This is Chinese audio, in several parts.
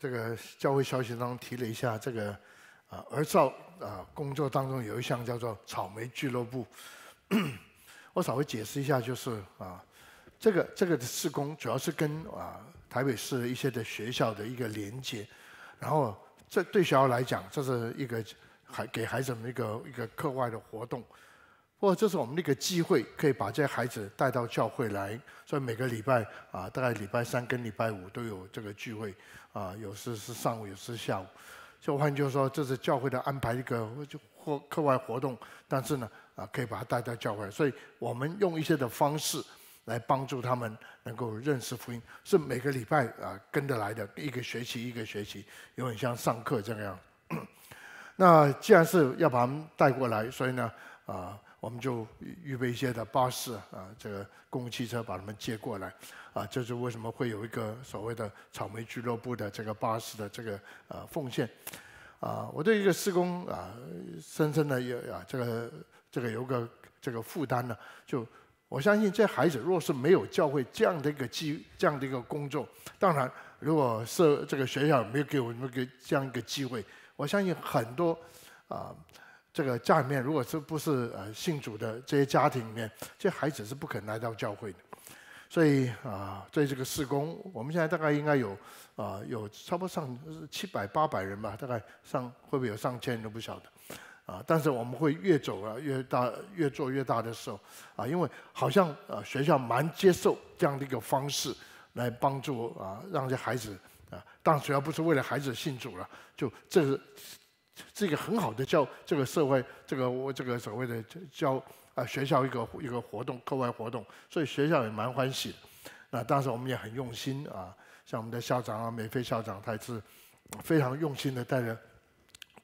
这个教会消息当中提了一下，这个啊，儿少啊工作当中有一项叫做草莓俱乐部。我稍微解释一下，就是啊，这个这个的施工主要是跟啊台北市一些的学校的一个连接，然后这对学校来讲，这是一个孩给孩子们一个一个课外的活动。或者这是我们那个机会，可以把这些孩子带到教会来。所以每个礼拜啊，大概礼拜三跟礼拜五都有这个聚会啊，有时是上午，有时下午。就换句话说，这是教会的安排一个就课课外活动，但是呢，啊，可以把他带到教会。所以，我们用一些的方式来帮助他们能够认识福音，是每个礼拜啊跟得来的一个学期一个学期，有点像上课这样。那既然是要把他们带过来，所以呢，啊。我们就预备一些的巴士啊，这个公共汽车把他们接过来，啊，这是为什么会有一个所谓的草莓俱乐部的这个巴士的这个呃奉献，啊，我对一个施工啊，深深的有啊，这个这个有个这个负担呢，就我相信这孩子若是没有教会这样的一个机这样的一个工作，当然如果是这个学校没有给我们给这样一个机会，我相信很多啊。这个家里面如果是不是呃信主的这些家庭里面，这孩子是不可能来到教会的。所以啊，对这个事工，我们现在大概应该有啊，有差不多上七百八百人吧，大概上会不会有上千都不晓得啊。但是我们会越走越大，越做越大的时候啊，因为好像啊学校蛮接受这样的一个方式来帮助啊，让这孩子啊，但主要不是为了孩子信主了，就这是。是一个很好的教这个社会这个我这个所谓的教啊学校一个一个活动课外活动，所以学校也蛮欢喜的。那当时我们也很用心啊，像我们的校长啊美菲校长，他也是非常用心的带着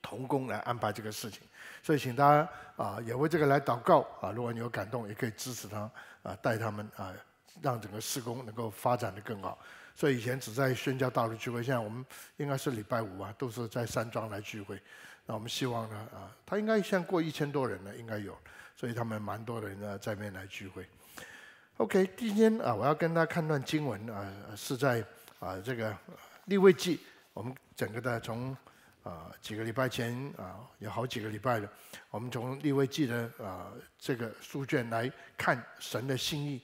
童工来安排这个事情。所以请大家啊也为这个来祷告啊，如果你有感动，也可以支持他啊，带他们啊，让整个施工能够发展的更好。所以以前只在宣教大陆聚会，现在我们应该是礼拜五啊，都是在山庄来聚会。那我们希望呢，啊，他应该像过一千多人呢，应该有，所以他们蛮多人呢在那边来聚会。OK，今天啊，我要跟大家看段经文啊，是在啊这个立位记，我们整个的从啊几个礼拜前啊有好几个礼拜了，我们从立位记的啊这个书卷来看神的心意，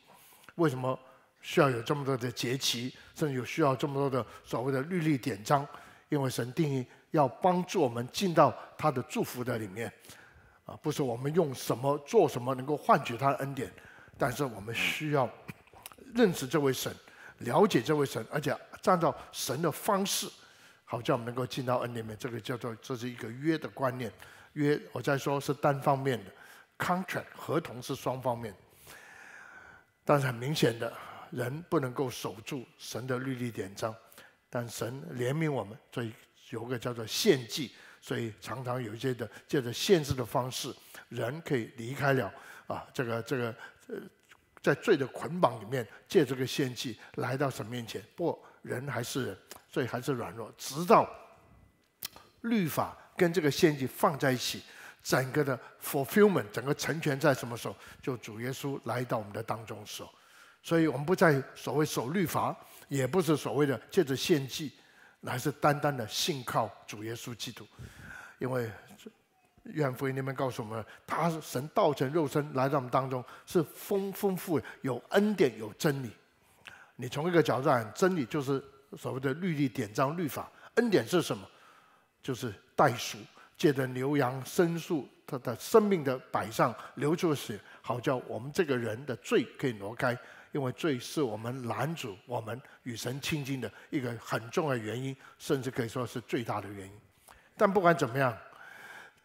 为什么需要有这么多的节期，甚至有需要这么多的所谓的律例典章，因为神定义。要帮助我们进到他的祝福的里面，啊，不是我们用什么做什么能够换取他的恩典，但是我们需要认识这位神，了解这位神，而且按照神的方式，好叫我们能够进到恩里面。这个叫做这是一个约的观念，约我再说是单方面的，contract 合同是双方面，但是很明显的，人不能够守住神的律例典章，但神怜悯我们，所以。有个叫做献祭，所以常常有一些的借着限制的方式，人可以离开了啊，这个这个呃，在罪的捆绑里面，借这个献祭来到神面前。不过人还是人，所以还是软弱。直到律法跟这个献祭放在一起，整个的 fulfillment，整个成全在什么时候？就主耶稣来到我们的当中时候。所以我们不再所谓守律法，也不是所谓的借着献祭。乃是单单的信靠主耶稣基督，因为约翰福音那边告诉我们，他神道成肉身来到我们当中，是丰丰富有恩典有真理。你从一个角度讲，真理就是所谓的律例典章律法；恩典是什么？就是代赎，借着牛羊牲畜它的生命的摆上，流出的血，好叫我们这个人的罪可以挪开。因为罪是我们拦阻我们与神亲近的一个很重要原因，甚至可以说是最大的原因。但不管怎么样，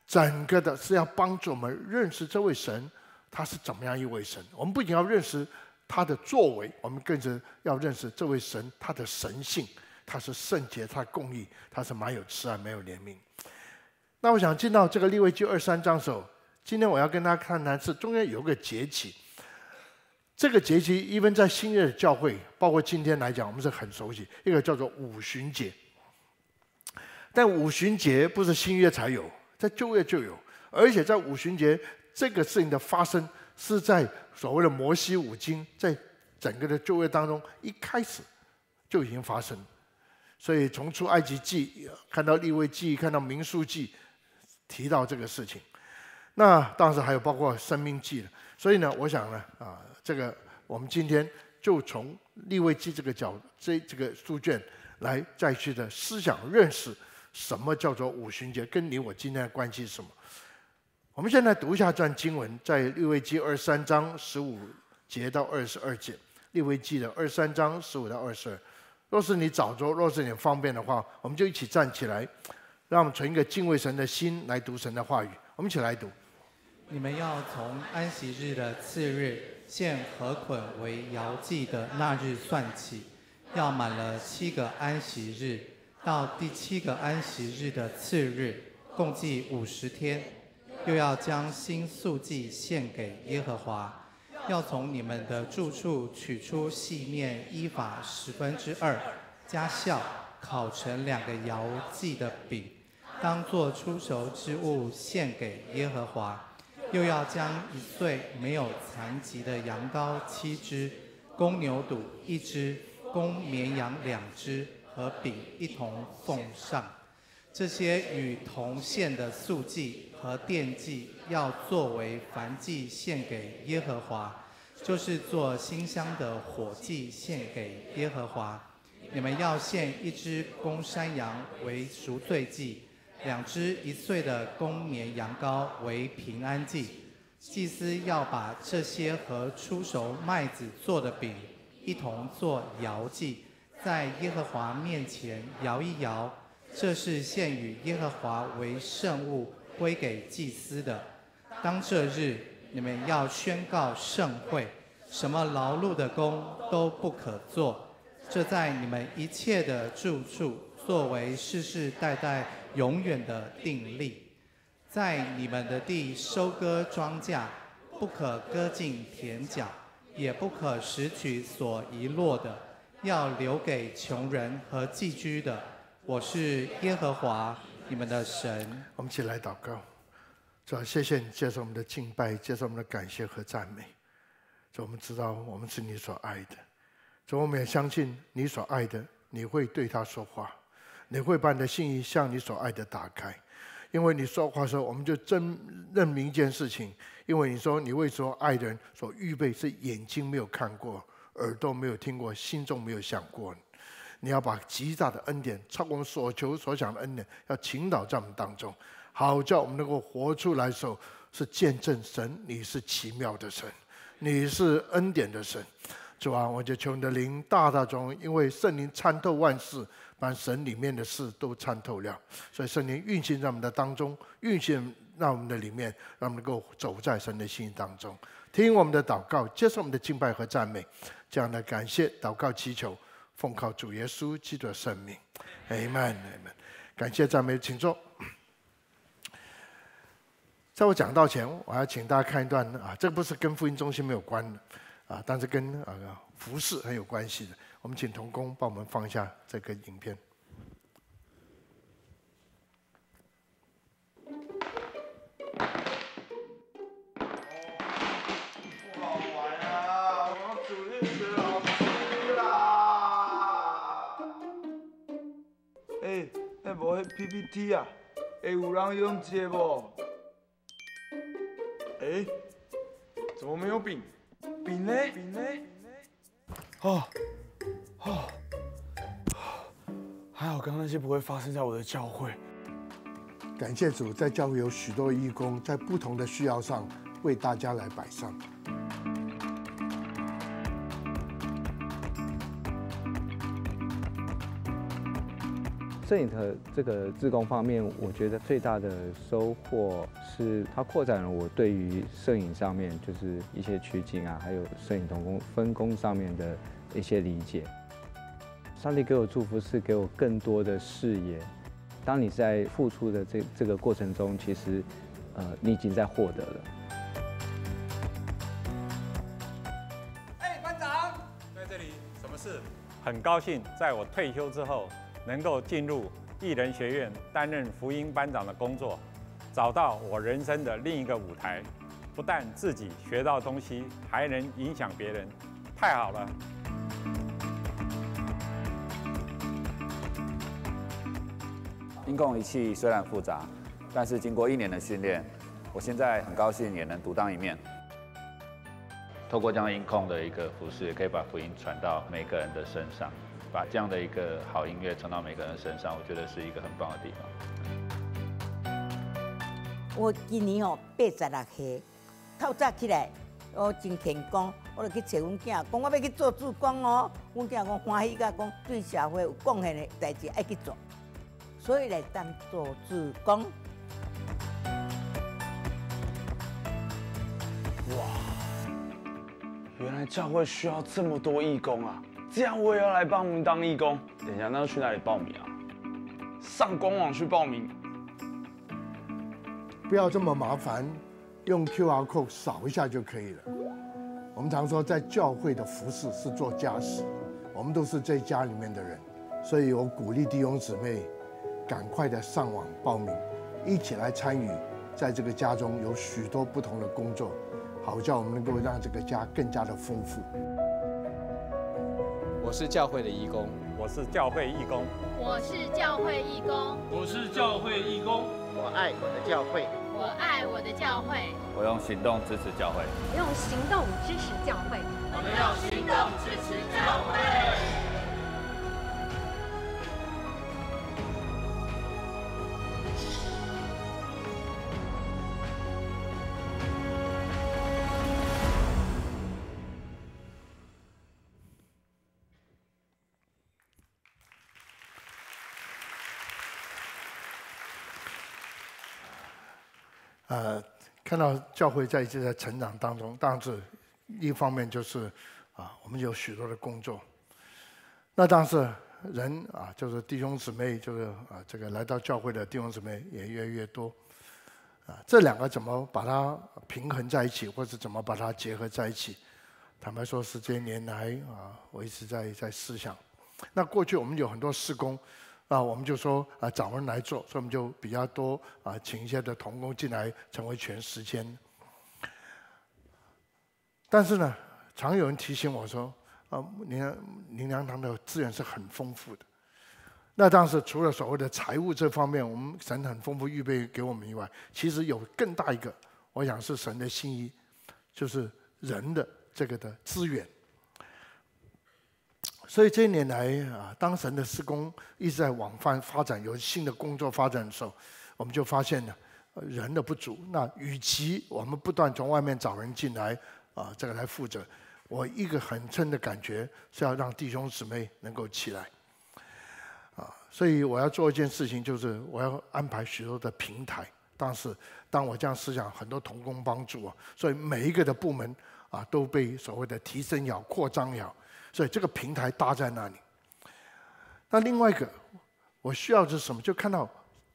整个的是要帮助我们认识这位神，他是怎么样一位神。我们不仅要认识他的作为，我们更是要认识这位神他的神性，他是圣洁，他公义，他是蛮有慈爱，没有怜悯。那我想进到这个立位记二三章的时候，今天我要跟大家看的是中间有个节气。这个节期，一般在新的教会，包括今天来讲，我们是很熟悉。一个叫做五旬节。但五旬节不是新月才有，在旧月就有。而且在五旬节这个事情的发生，是在所谓的摩西五经，在整个的旧月当中一开始就已经发生。所以从出埃及记看到立位记，看到民数记提到这个事情。那当时还有包括生命记的。所以呢，我想呢，啊。这个，我们今天就从《利未记》这个角这这个书卷来再去的思想认识，什么叫做五旬节，跟你我今天的关系是什么？我们现在读一下这段经文，在《利未记》二三章十五节到二十二节，《利未记》的二三章十五到二十二。若是你早着，若是你方便的话，我们就一起站起来，让我们存一个敬畏神的心来读神的话语。我们一起来读。你们要从安息日的次日献禾捆为摇祭的那日算起，要满了七个安息日，到第七个安息日的次日，共计五十天，又要将新素祭献给耶和华。要从你们的住处取出细面，依法十分之二加酵，烤成两个摇祭的饼，当作出熟之物献给耶和华。又要将一岁没有残疾的羊羔七只，公牛犊一只，公绵羊两只和饼一同奉上。这些与同献的素祭和奠祭要作为凡祭献给耶和华，就是做馨香的火祭献给耶和华。你们要献一只公山羊为赎罪祭。两只一岁的公绵羊羔为平安祭，祭司要把这些和出熟麦子做的饼一同做摇祭，在耶和华面前摇一摇。这是献与耶和华为圣物，归给祭司的。当这日，你们要宣告圣会，什么劳碌的工都不可做。这在你们一切的住处，作为世世代代。永远的定力，在你们的地收割庄稼，不可割尽田角，也不可拾取所遗落的，要留给穷人和寄居的。我是耶和华，你们的神。我们一起来祷告，主啊，谢谢你接受我们的敬拜，接受我们的感谢和赞美。主，我们知道我们是你所爱的，主，我们也相信你所爱的，你会对他说话。你会把你的心意向你所爱的打开，因为你说话时候，我们就真认明一件事情，因为你说你为所爱人所预备是眼睛没有看过，耳朵没有听过，心中没有想过，你要把极大的恩典，超过我们所求所想的恩典，要倾倒在我们当中，好叫我们能够活出来的时候，是见证神，你是奇妙的神，你是恩典的神。是吧？我就求你的灵大大中，因为圣灵参透万事，把神里面的事都参透了，所以圣灵运行在我们的当中，运行在我们的里面，让我们能够走在神的心当中，听我们的祷告，接受我们的敬拜和赞美，这样的感谢祷告祈求，奉靠主耶稣基督的圣名，Amen。感谢赞美，请坐。在我讲到前，我要请大家看一段啊，这个不是跟福音中心没有关的。啊，但是跟啊服饰很有关系的。我们请童工帮我们放一下这个影片。不好玩啊！我们主任是老师啦。哎，那无那 PPT 啊？会有人用接不？哎，怎么没有饼？饼呢？饼呢？哦，哦，还好，刚刚那些不会发生在我的教会。感谢主，在教会有许多义工，在不同的需要上为大家来摆上。摄影的这个自工方面，我觉得最大的收获是它扩展了我对于摄影上面就是一些取景啊，还有摄影同工分工上面的一些理解。上帝给我祝福是给我更多的视野。当你在付出的这这个过程中，其实，呃，你已经在获得了。哎，班长，在这里什么事？很高兴，在我退休之后。能够进入艺人学院担任福音班长的工作，找到我人生的另一个舞台，不但自己学到东西，还能影响别人，太好了。音控仪器虽然复杂，但是经过一年的训练，我现在很高兴也能独当一面。透过这样音控的一个服饰，也可以把福音传到每个人的身上。把这样的一个好音乐传到每个人身上，我觉得是一个很棒的地方。我今年哦八十六岁，透早起来我真肯讲，我就去找阮囝，讲我要去做志工哦。阮囝讲欢喜甲讲对社会有贡献的代志爱去做，所以来当做志工。哇，原来教会需要这么多义工啊！这样我也要来报名当义工。等一下，那要去哪里报名啊？上官网去报名。不要这么麻烦，用 QR code 扫一下就可以了。我们常说在教会的服饰是做家事，我们都是这家里面的人，所以我鼓励弟兄姊妹赶快的上网报名，一起来参与，在这个家中有许多不同的工作，好叫我们能够让这个家更加的丰富。我是教会的义工，我是教会义工，我是教会义工，我是教会义工，我爱我的教会，我爱我的教会，我用行动支持教会，我用行动支持教会，我们要行动支持教会。呃，看到教会在一直在成长当中，当时一方面就是啊，我们有许多的工作。那当时人啊，就是弟兄姊妹，就是啊，这个来到教会的弟兄姊妹也越来越多。啊，这两个怎么把它平衡在一起，或者怎么把它结合在一起？坦白说，是这些年来啊，我一直在在思想。那过去我们有很多施工。啊，我们就说啊，找人来做，所以我们就比较多啊，请一些的童工进来成为全时间。但是呢，常有人提醒我说，啊，林林良堂的资源是很丰富的。那当时除了所谓的财务这方面，我们神很丰富预备给我们以外，其实有更大一个，我想是神的心意，就是人的这个的资源。所以这一年来啊，当神的施工一直在广泛发展，有新的工作发展的时候，我们就发现了人的不足。那与其我们不断从外面找人进来啊，这个来负责，我一个很深的感觉是要让弟兄姊妹能够起来啊。所以我要做一件事情，就是我要安排许多的平台。但是当我这样思想，很多同工帮助我，所以每一个的部门啊都被所谓的提升要扩张要。所以这个平台搭在那里。那另外一个，我需要是什么？就看到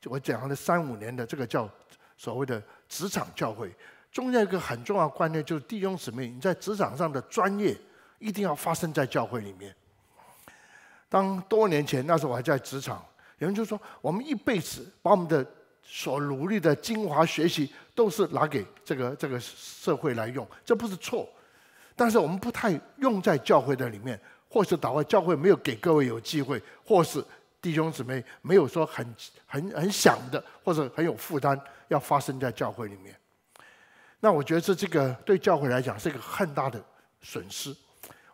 我讲了三五年的这个叫所谓的职场教会，中间一个很重要观念就是弟兄姊妹，你在职场上的专业一定要发生在教会里面。当多年前那时候我还在职场，有人就说我们一辈子把我们的所努力的精华学习，都是拿给这个这个社会来用，这不是错。但是我们不太用在教会的里面，或是祷外教会没有给各位有机会，或是弟兄姊妹没有说很很很想的，或者很有负担要发生在教会里面。那我觉得这这个对教会来讲是一个很大的损失，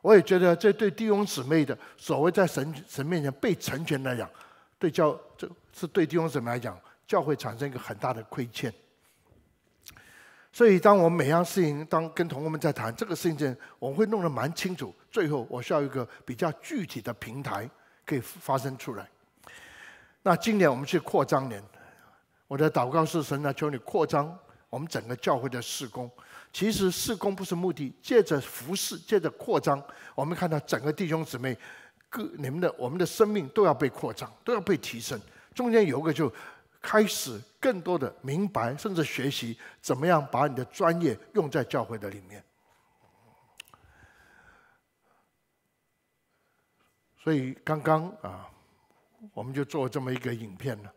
我也觉得这对弟兄姊妹的所谓在神神面前被成全来讲，对教这是对弟兄姊妹来讲，教会产生一个很大的亏欠。所以，当我每样事情当跟同学们在谈这个事情我我会弄得蛮清楚。最后，我需要一个比较具体的平台可以发生出来。那今年我们去扩张年，我的祷告是神啊，求你扩张我们整个教会的施工。其实施工不是目的，借着服侍，借着扩张，我们看到整个弟兄姊妹、各你们的、我们的生命都要被扩张，都要被提升。中间有个就。开始更多的明白，甚至学习怎么样把你的专业用在教会的里面。所以刚刚啊，我们就做这么一个影片呢。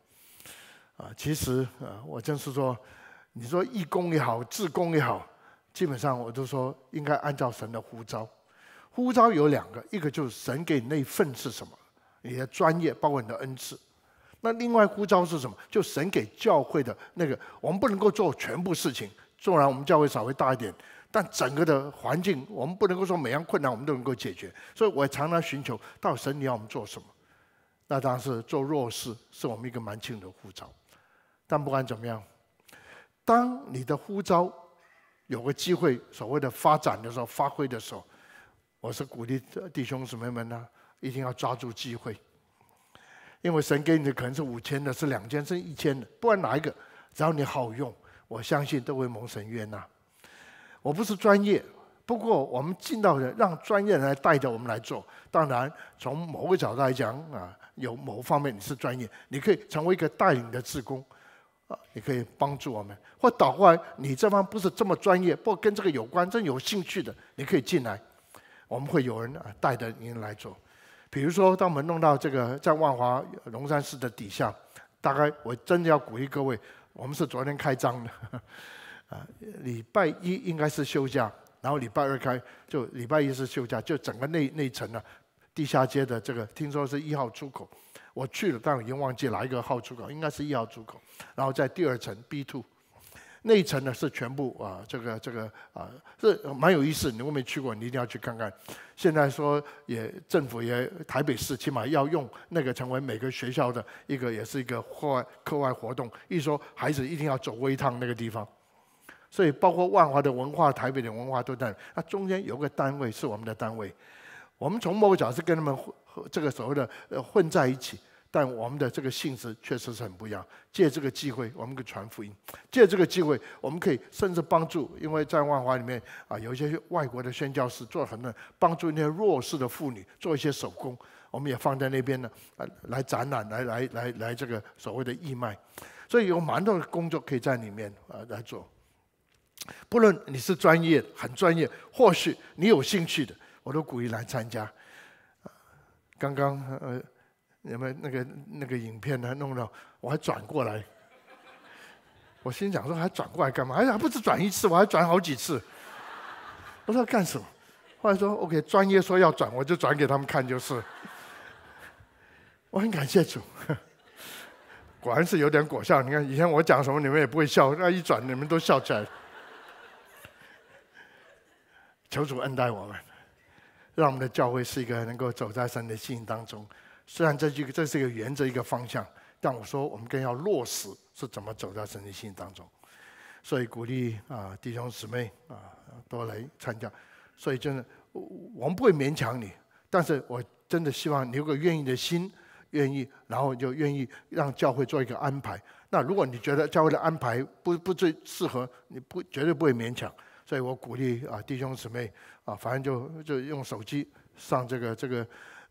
啊，其实啊，我真是说，你说义工也好，志工也好，基本上我都说应该按照神的呼召。呼召有两个，一个就是神给你那一份是什么，你的专业，包括你的恩赐。那另外呼召是什么？就神给教会的那个，我们不能够做全部事情。纵然我们教会稍微大一点，但整个的环境，我们不能够说每样困难我们都能够解决。所以我常常寻求，到神你要我们做什么？那当然是做弱势，是我们一个蛮轻的呼召。但不管怎么样，当你的呼召有个机会，所谓的发展的时候、发挥的时候，我是鼓励弟兄姊妹们呢，一定要抓住机会。因为神给你的可能是五千的，是两千，是一千的，不管哪一个，只要你好用，我相信都会蒙神悦纳。我不是专业，不过我们进到人，让专业人带着我们来做。当然，从某个角度来讲啊，有某方面你是专业，你可以成为一个带领的职工，啊，你可以帮助我们，或倒过来，你这方不是这么专业，不过跟这个有关、这有兴趣的，你可以进来，我们会有人啊带着您来做。比如说，当我们弄到这个在万华龙山寺的底下，大概我真的要鼓励各位，我们是昨天开张的，啊，礼拜一应该是休假，然后礼拜二开，就礼拜一是休假，就整个内内层呢，地下街的这个听说是一号出口，我去了，但我已经忘记哪一个号出口，应该是一号出口，然后在第二层 B two。内层呢是全部啊，这个这个啊，是蛮有意思。你如果没去过，你一定要去看看。现在说也政府也台北市起码要用那个成为每个学校的一个也是一个课外课外活动，一说孩子一定要走过一趟那个地方。所以包括万华的文化、台北的文化都在，那中间有个单位是我们的单位。我们从某个角度跟他们这个所谓的呃混在一起。但我们的这个性质确实是很不一样。借这个机会，我们可传福音；借这个机会，我们可以甚至帮助。因为在万华里面啊，有一些外国的宣教师做很多帮助那些弱势的妇女做一些手工，我们也放在那边呢，来展览，来来来来这个所谓的义卖。所以有蛮多工作可以在里面啊来做。不论你是专业，很专业，或许你有兴趣的，我都鼓励来参加。刚刚呃。你们那个那个影片呢？弄到我还转过来。我心想说，还转过来干嘛？还还不止转一次，我还转好几次。我说干什么？后来说 OK，专业说要转，我就转给他们看就是。我很感谢主，果然是有点果效。你看以前我讲什么你们也不会笑，那一转你们都笑起来。求主恩待我们，让我们的教会是一个能够走在神的心当中。虽然这一个这是一个原则一个方向，但我说我们更要落实是怎么走到神的心当中。所以鼓励啊弟兄姊妹啊都来参加。所以真的，我们不会勉强你，但是我真的希望你有个愿意的心愿意，然后就愿意让教会做一个安排。那如果你觉得教会的安排不不最适合，你不绝对不会勉强。所以我鼓励啊弟兄姊妹啊，反正就就用手机上这个这个。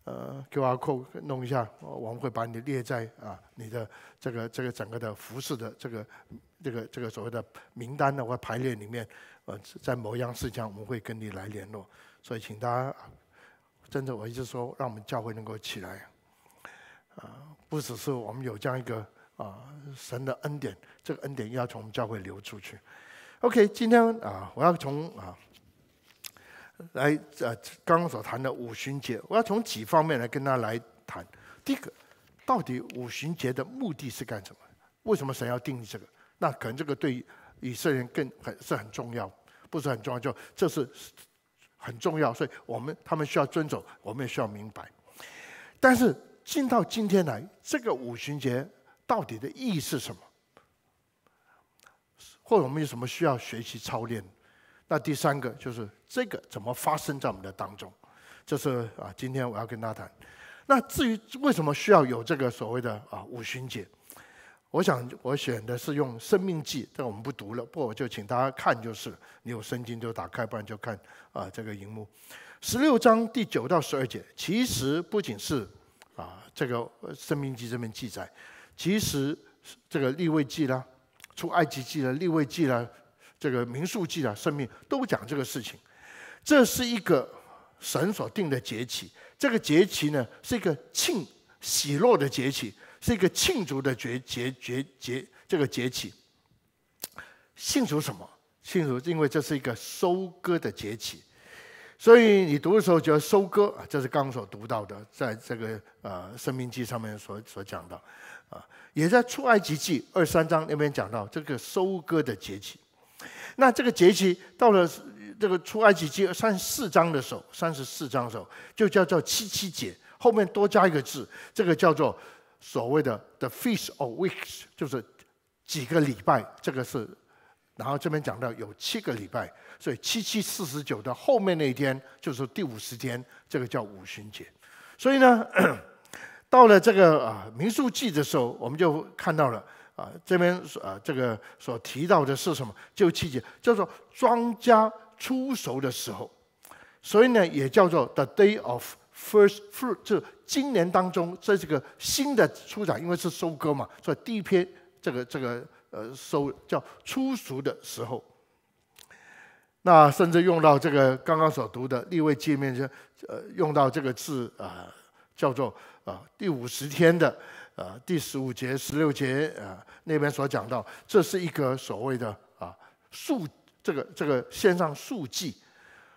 呃，Q R code 弄一下，我们会把你列在啊，你的这个这个整个的服饰的这个这个这个所谓的名单的或排列里面。呃，在某一样事项，我们会跟你来联络。所以，请大家，真的，我一直说，让我们教会能够起来啊，不只是我们有这样一个啊神的恩典，这个恩典要从我们教会流出去。OK，今天啊，我要从啊。来，呃，刚刚所谈的五旬节，我要从几方面来跟他来谈。第一个，到底五旬节的目的是干什么？为什么神要定义这个？那可能这个对以色列人更很是很重要，不是很重要，就这是很重要，所以我们他们需要遵守，我们也需要明白。但是进到今天来，这个五旬节到底的意义是什么？或者我们有什么需要学习操练？那第三个就是这个怎么发生在我们的当中，这是啊，今天我要跟大家谈。那至于为什么需要有这个所谓的啊五旬节，我想我选的是用《生命记》，但我们不读了，不我就请大家看，就是你有圣经就打开，不然就看啊这个荧幕，十六章第九到十二节。其实不仅是啊这个《生命记》这边记载，其实这个《立位记》啦，出埃及记的立位记》啦。这个民数记啊，生命都讲这个事情。这是一个神所定的节期，这个节期呢是一个庆喜乐的节期，是一个庆祝的节节节节这个节期。庆祝什么？庆祝，因为这是一个收割的节期，所以你读的时候就要收割啊。这是刚所读到的，在这个呃生命记上面所所讲到啊，也在出埃及记二三章那边讲到这个收割的节期。那这个节期到了，这个出埃及记三十四章的时候，三十四章的时候就叫做七七节，后面多加一个字，这个叫做所谓的 the feast of weeks，就是几个礼拜。这个是，然后这边讲到有七个礼拜，所以七七四十九的后面那一天就是第五十天，这个叫五旬节。所以呢，到了这个啊民数记的时候，我们就看到了。啊，这边啊，这个所提到的是什么？就七节叫做庄稼出熟的时候，所以呢，也叫做 the day of first fruit，就今年当中在这个新的出产，因为是收割嘛，所以第一篇这个这个呃收叫出熟的时候。那甚至用到这个刚刚所读的立位界面，就呃用到这个字啊，叫做啊第五十天的。啊，第十五节、十六节，呃，那边所讲到，这是一个所谓的啊，数这个这个线上数据，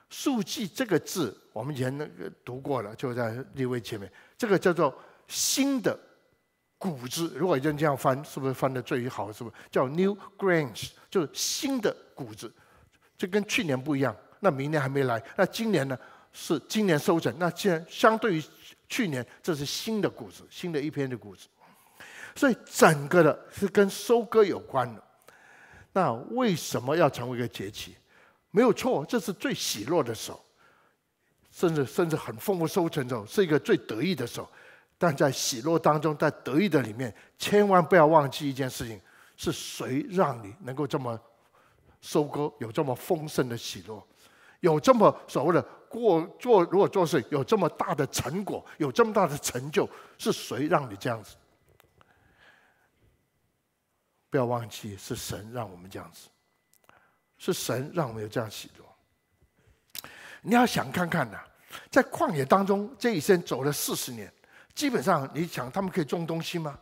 数据这个字我们以前那个读过了，就在立威前面，这个叫做新的谷子。如果用这样翻，是不是翻的最好？是不是叫 New Grains？就是新的谷子，就跟去年不一样。那明年还没来，那今年呢？是今年收成。那既然相对于。去年，这是新的故事，新的一篇的故事，所以整个的是跟收割有关的。那为什么要成为一个节气？没有错，这是最喜乐的时候，甚至甚至很丰富收成的时候，是一个最得意的时候。但在喜乐当中，在得意的里面，千万不要忘记一件事情：是谁让你能够这么收割，有这么丰盛的喜乐？有这么所谓的过做，如果做事有这么大的成果，有这么大的成就，是谁让你这样子？不要忘记，是神让我们这样子，是神让我们有这样喜乐。你要想看看呐，在旷野当中这一生走了四十年，基本上你想他们可以种东西吗？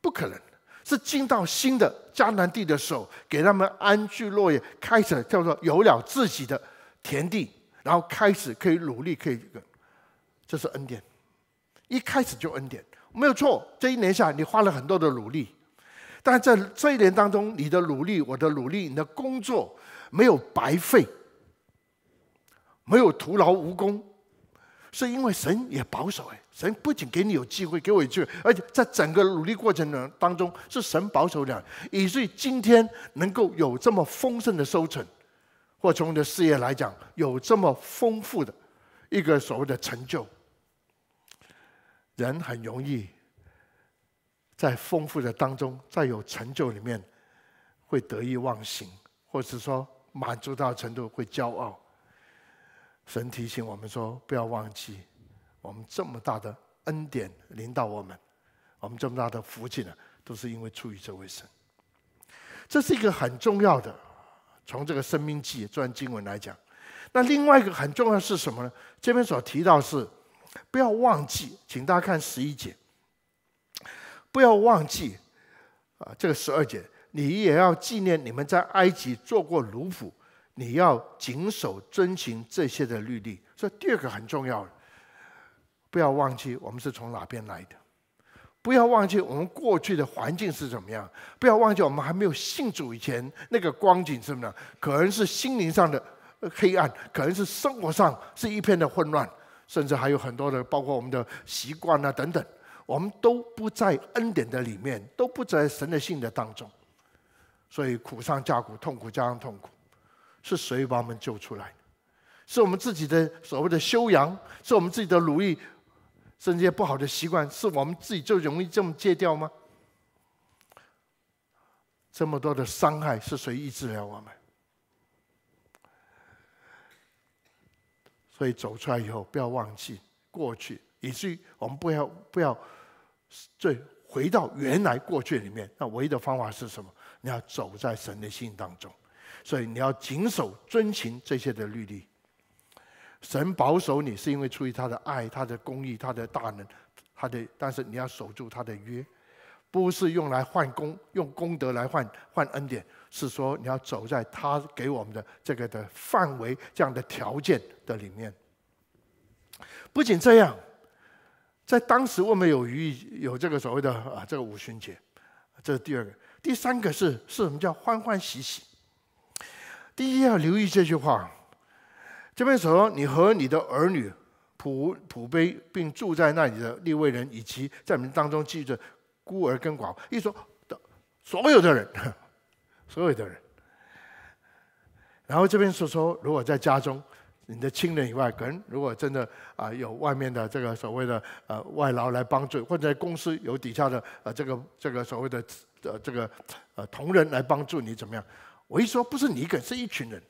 不可能。是进到新的迦南地的时候，给他们安居乐业，开始叫做有了自己的田地，然后开始可以努力，可以这个，这是恩典，一开始就恩典，没有错。这一年下来，你花了很多的努力，但在这一年当中，你的努力，我的努力，你的工作没有白费，没有徒劳无功，是因为神也保守哎。神不仅给你有机会，给我机会，而且在整个努力过程的当中，是神保守的，以至于今天能够有这么丰盛的收成，或从你的事业来讲，有这么丰富的，一个所谓的成就。人很容易在丰富的当中，在有成就里面，会得意忘形，或者是说满足到程度会骄傲。神提醒我们说，不要忘记。我们这么大的恩典临到我们，我们这么大的福气呢，都是因为出于这位神。这是一个很重要的，从这个生命记这段经文来讲。那另外一个很重要是什么呢？这边所提到是，不要忘记，请大家看十一节，不要忘记啊，这个十二节，你也要纪念你们在埃及做过奴仆，你要谨守遵行这些的律例。所以第二个很重要。不要忘记我们是从哪边来的，不要忘记我们过去的环境是怎么样，不要忘记我们还没有信主以前那个光景是什么呢？可能是心灵上的黑暗，可能是生活上是一片的混乱，甚至还有很多的，包括我们的习惯啊等等，我们都不在恩典的里面，都不在神的信的当中，所以苦上加苦，痛苦加上痛苦，是谁把我们救出来？是我们自己的所谓的修养，是我们自己的努力。甚至不好的习惯，是我们自己就容易这么戒掉吗？这么多的伤害是谁医治了我们？所以走出来以后，不要忘记过去，以至于我们不要不要再回到原来过去里面。那唯一的方法是什么？你要走在神的心当中，所以你要谨守遵行这些的律例。神保守你是因为出于他的爱、他的公义、他的大能、他的，但是你要守住他的约，不是用来换功，用功德来换换恩典，是说你要走在他给我们的这个的范围、这样的条件的里面。不仅这样，在当时我们有余有这个所谓的啊这个五旬节，这是第二个，第三个是是什么叫欢欢喜喜？第一要留意这句话。这边说，你和你的儿女、普普卑，并住在那里的立位人，以及在你们当中记着孤儿跟寡妇，一说的，所有的人，所有的人。然后这边说说，如果在家中，你的亲人以外，可能如果真的啊，有外面的这个所谓的呃外劳来帮助，或者在公司有底下的呃这个这个所谓的呃这个呃同仁来帮助你，怎么样？我一说，不是你一个，是一群人。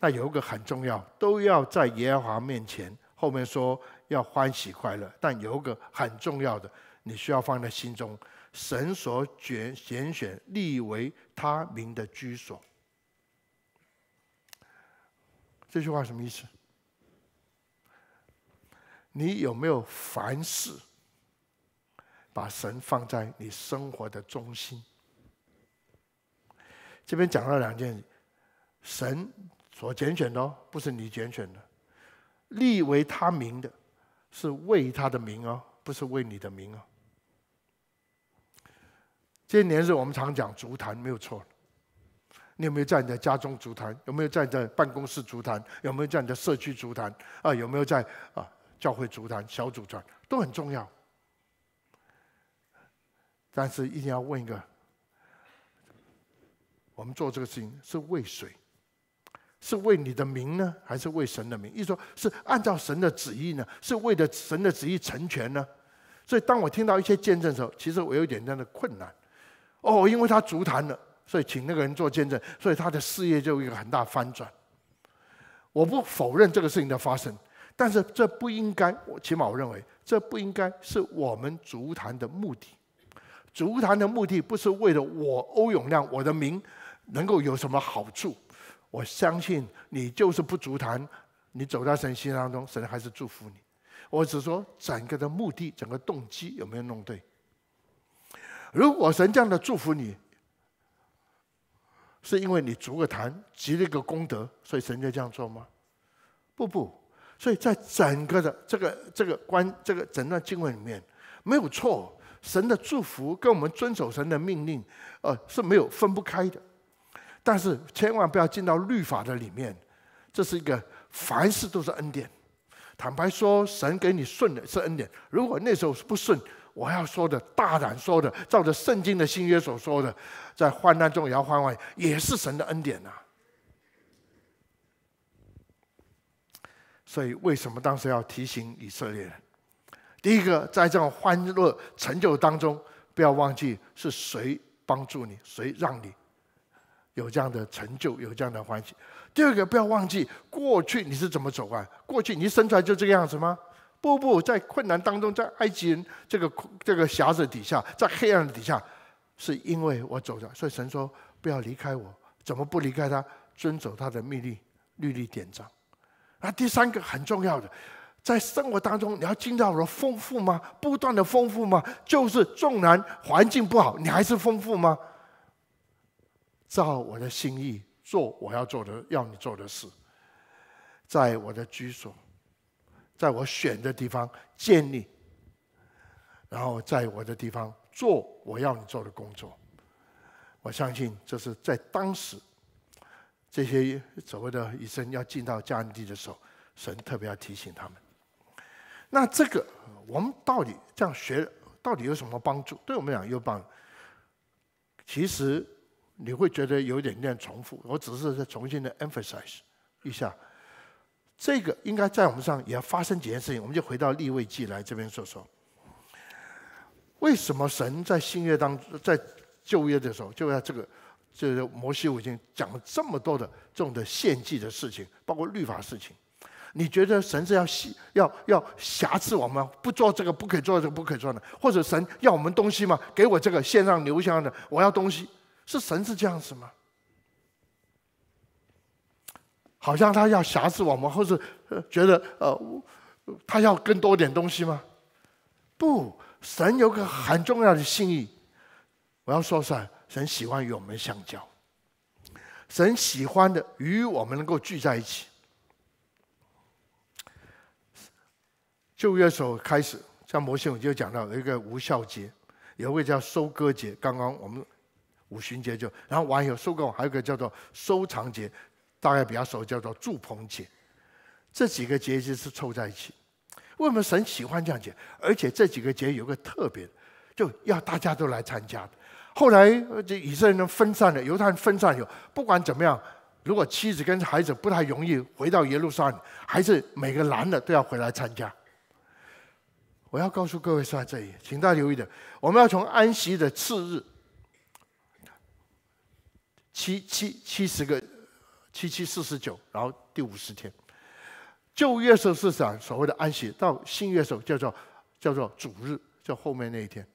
那有一个很重要，都要在耶和华面前，后面说要欢喜快乐。但有一个很重要的，你需要放在心中：神所拣拣选立为他民的居所。这句话什么意思？你有没有凡事把神放在你生活的中心？这边讲了两件神。所拣选的，不是你拣选的，立为他名的，是为他的名哦，不是为你的名哦。今年是我们常讲足坛，没有错。你有没有在你的家中足坛？有没有在办公室足坛？有没有在你的社区足坛？啊，有没有在啊教会足坛、小组团都很重要。但是一定要问一个：我们做这个事情是为谁？是为你的名呢，还是为神的名？思说是按照神的旨意呢，是为了神的旨意成全呢。所以，当我听到一些见证时候，其实我有点这样的困难。哦，因为他足坛的，所以请那个人做见证，所以他的事业就有一个很大翻转。我不否认这个事情的发生，但是这不应该，起码我认为这不应该是我们足坛的目的。足坛的目的不是为了我欧永亮我的名能够有什么好处。我相信你就是不足坛，你走到神心当中，神还是祝福你。我只说整个的目的、整个动机有没有弄对？如果神这样的祝福你，是因为你逐个坛积了一个功德，所以神就这样做吗？不不，所以在整个的这个这个关这个整段经文里面没有错。神的祝福跟我们遵守神的命令，呃是没有分不开的。但是千万不要进到律法的里面，这是一个凡事都是恩典。坦白说，神给你顺的是恩典。如果那时候不顺，我要说的，大胆说的，照着圣经的新约所说的，在患难中也要换位，也是神的恩典呐。所以，为什么当时要提醒以色列？第一个，在这种欢乐成就当中，不要忘记是谁帮助你，谁让你。有这样的成就，有这样的欢喜。第二个，不要忘记过去你是怎么走过来，过去你生出来就这个样子吗？不不，在困难当中，在埃及人这个这个匣子底下，在黑暗底下，是因为我走的，所以神说不要离开我。怎么不离开他？遵守他的命令、律例、典章。那第三个很重要的，在生活当中，你要经到了丰富吗？不断的丰富吗？就是纵然环境不好，你还是丰富吗？照我的心意做我要做的要你做的事，在我的居所，在我选的地方建立，然后在我的地方做我要你做的工作。我相信这是在当时这些所谓的医生要进到迦南地的时候，神特别要提醒他们。那这个我们到底这样学，到底有什么帮助？对我们俩有帮？其实。你会觉得有点点重复，我只是在重新的 emphasize 一下，这个应该在我们上也要发生几件事情，我们就回到立位记来这边说说。为什么神在新约当中在旧约的时候，就要这个这个摩西五经讲了这么多的这种的献祭的事情，包括律法事情，你觉得神是要要要瑕疵我们，不做这个不可以做，这个不可以做的，或者神要我们东西吗？给我这个献上牛香的，我要东西。是神是这样子吗？好像他要挟制我们，或是觉得呃他要更多点东西吗？不，神有个很重要的心意，我要说出来。神喜欢与我们相交，神喜欢的与我们能够聚在一起。旧约时候开始，像摩西我就讲到有一个无效节，有一个叫收割节，刚刚我们。五旬节就，然后以后收购，还有个叫做收藏节，大概比较熟，叫做祝棚节。这几个节日是凑在一起。为什么神喜欢这样节？而且这几个节有个特别，就要大家都来参加。后来这以色列人分散了，犹太人分散后，不管怎么样，如果妻子跟孩子不太容易回到耶路撒冷，还是每个男的都要回来参加。我要告诉各位在这一，请大家留意的，我们要从安息的次日。七七七十个，七七四十九，然后第五十天，旧月首是啥？所谓的安息到新月首叫叫叫做主日，叫后面那一天。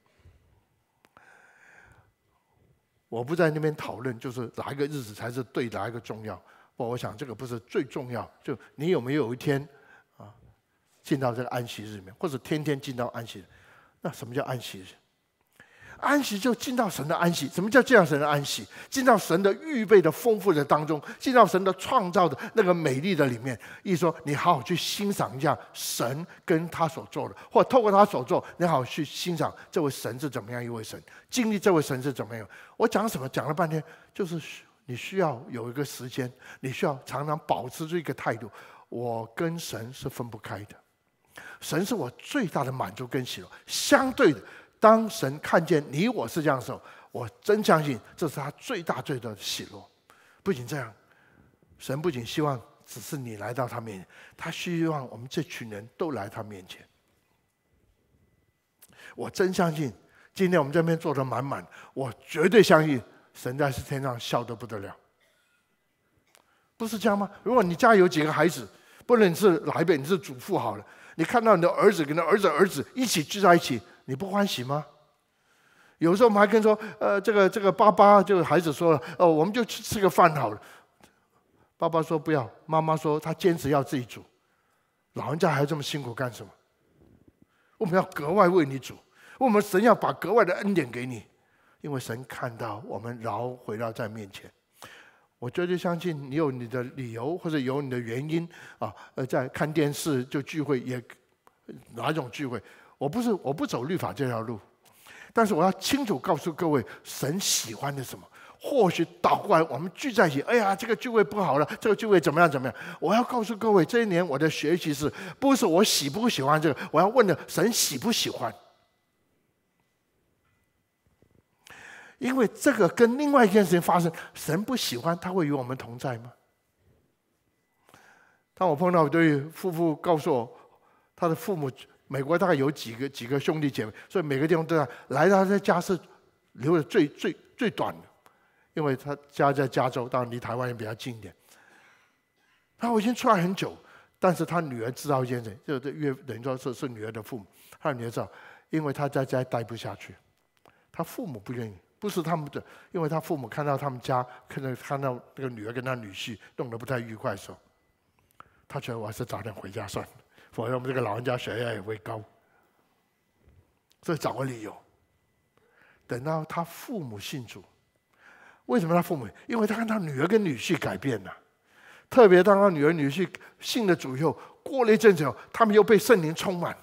我不在那边讨论，就是哪一个日子才是对哪一个重要。不，我想这个不是最重要，就你有没有一天啊，进到这个安息日里面，或者天天进到安息日？那什么叫安息日？安息就进到神的安息。什么叫进到神的安息？进到神的预备的丰富的当中，进到神的创造的那个美丽的里面。意思说，你好好去欣赏一下神跟他所做的，或透过他所做，你好好去欣赏这位神是怎么样一位神，经历这位神是怎么样。我讲什么？讲了半天，就是你需要有一个时间，你需要常常保持这一个态度。我跟神是分不开的，神是我最大的满足跟喜乐。相对的。当神看见你我是这样的时候，我真相信这是他最大最大的喜乐。不仅这样，神不仅希望只是你来到他面前，他希望我们这群人都来他面前。我真相信，今天我们这边坐的满满，我绝对相信神在是天上笑得不得了。不是这样吗？如果你家有几个孩子，不论你是哪一辈，你是祖父好了，你看到你的儿子跟儿子儿子一起聚在一起。你不欢喜吗？有时候我们还跟说，呃，这个这个爸爸就孩子说了，哦，我们就去吃个饭好了。爸爸说不要，妈妈说他坚持要自己煮。老人家还这么辛苦干什么？我们要格外为你煮，我们神要把格外的恩典给你，因为神看到我们饶回到在面前。我绝对相信你有你的理由或者有你的原因啊，呃，在看电视就聚会也哪种聚会。我不是我不走律法这条路，但是我要清楚告诉各位，神喜欢的什么？或许倒过来，我们聚在一起，哎呀，这个聚会不好了，这个聚会怎么样怎么样？我要告诉各位，这一年我的学习是，不是我喜不喜欢这个？我要问的，神喜不喜欢？因为这个跟另外一件事情发生，神不喜欢，他会与我们同在吗？当我碰到一对夫妇，告诉我他的父母。美国大概有几个几个兄弟姐妹，所以每个地方都要，来到他家是留的最最最短的，因为他家在加州，当然离台湾也比较近一点。他我已经出来很久，但是他女儿知道，件事，就是岳，等于说是是女儿的父母。他的女儿知道，因为他在家待不下去，他父母不愿意，不是他们的，因为他父母看到他们家，看到看到那个女儿跟他女婿弄得不太愉快的时候，他觉得我还是早点回家算了。否则我们这个老人家血压也会高，所以找个理由。等到他父母信主，为什么他父母？因为他看到女儿跟女婿改变了，特别当他女儿女婿信了主以后，过了一阵子，他们又被圣灵充满，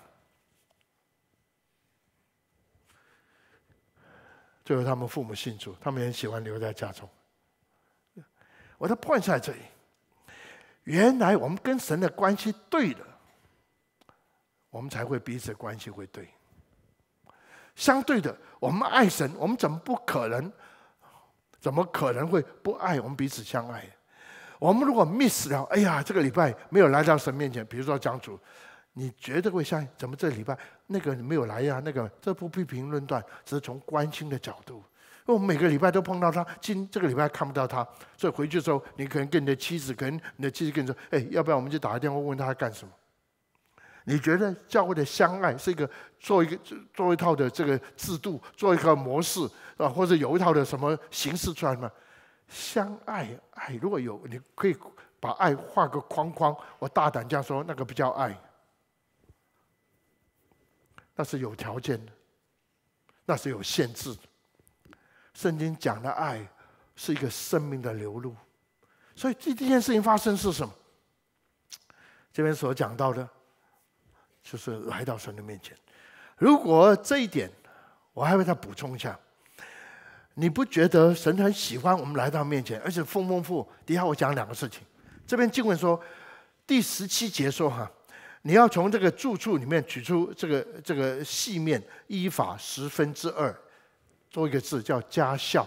最后他们父母信主，他们也喜欢留在家中。我的 point 在这里，原来我们跟神的关系对了。我们才会彼此关系会对，相对的，我们爱神，我们怎么不可能？怎么可能会不爱？我们彼此相爱。我们如果 miss 了，哎呀，这个礼拜没有来到神面前，比如说讲主，你绝对会相信。怎么这礼拜那个你没有来呀？那个这不批评论断，只是从关心的角度。我们每个礼拜都碰到他，今这个礼拜看不到他，所以回去的时候，你可能跟你的妻子，可能你的妻子跟你说，哎，要不要我们就打个电话问他干什么？你觉得教会的相爱是一个做一个做一套的这个制度，做一个模式啊，或者有一套的什么形式出来吗？相爱爱如果有，你可以把爱画个框框。我大胆这样说，那个不叫爱，那是有条件的，那是有限制。的。圣经讲的爱是一个生命的流露，所以第第一件事情发生是什么？这边所讲到的。就是来到神的面前。如果这一点，我还为再补充一下。你不觉得神很喜欢我们来到面前，而且丰丰富？底下我讲两个事情。这边经文说，第十七节说哈，你要从这个住处里面取出这个这个细面，依法十分之二，做一个字叫家孝。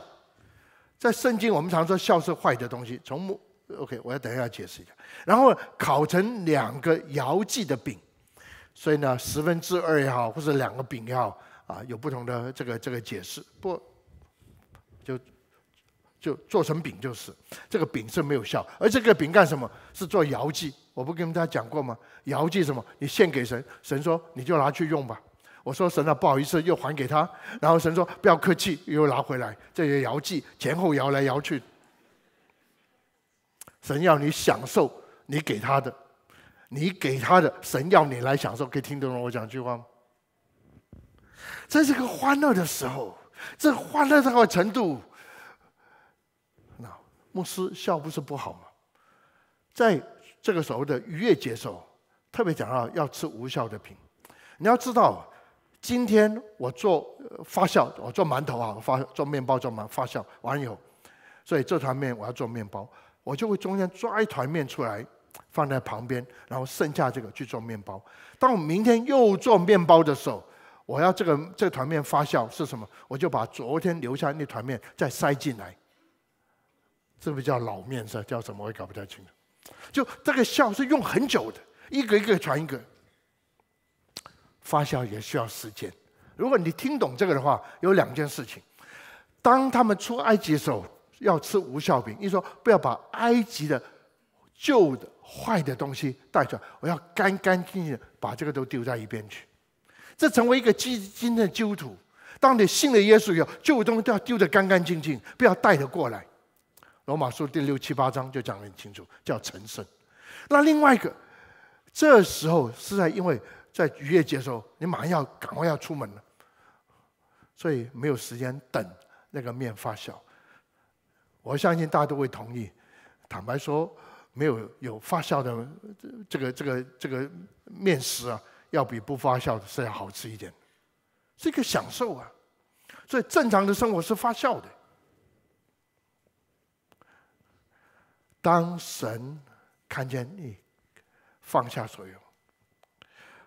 在圣经我们常说孝是坏的东西。从 O.K. 我要等一下解释一下。然后烤成两个摇祭的饼。所以呢，十分之二也好，或者两个饼也好，啊，有不同的这个这个解释。不，就就做成饼就是，这个饼是没有效，而这个饼干什么？是做摇祭。我不跟大家讲过吗？摇祭什么？你献给神，神说你就拿去用吧。我说神啊，不好意思，又还给他。然后神说不要客气，又拿回来。这些摇祭前后摇来摇去，神要你享受你给他的。你给他的神要你来享受，可以听懂我讲句话吗？在这个欢乐的时候，这欢乐这个程度，那牧师笑不是不好吗？在这个所谓的愉悦时候，特别讲啊，要吃无效的品。你要知道，今天我做发酵，我做馒头啊，发做面包做馒发酵完以后，所以这团面我要做面包，我就会中间抓一团面出来。放在旁边，然后剩下这个去做面包。当我明天又做面包的时候，我要这个这团面发酵是什么？我就把昨天留下那团面再塞进来。这不叫老面是？叫什么？我也搞不太清楚。就这个酵是用很久的，一个一个传一个，发酵也需要时间。如果你听懂这个的话，有两件事情。当他们出埃及的时候，要吃无效饼，你说不要把埃及的。旧的坏的东西带出来，我要干干净净把这个都丢在一边去。这成为一个基金的旧土。当你信了耶稣以后，旧东西都要丢得干干净净，不要带得过来。罗马书第六、七、八章就讲得很清楚，叫成圣。那另外一个，这时候是在因为在逾越节时候，你马上要赶快要出门了，所以没有时间等那个面发酵。我相信大家都会同意。坦白说。没有有发酵的这这个这个这个面食啊，要比不发酵的是要好吃一点，是一个享受啊。所以正常的生活是发酵的。当神看见你放下所有，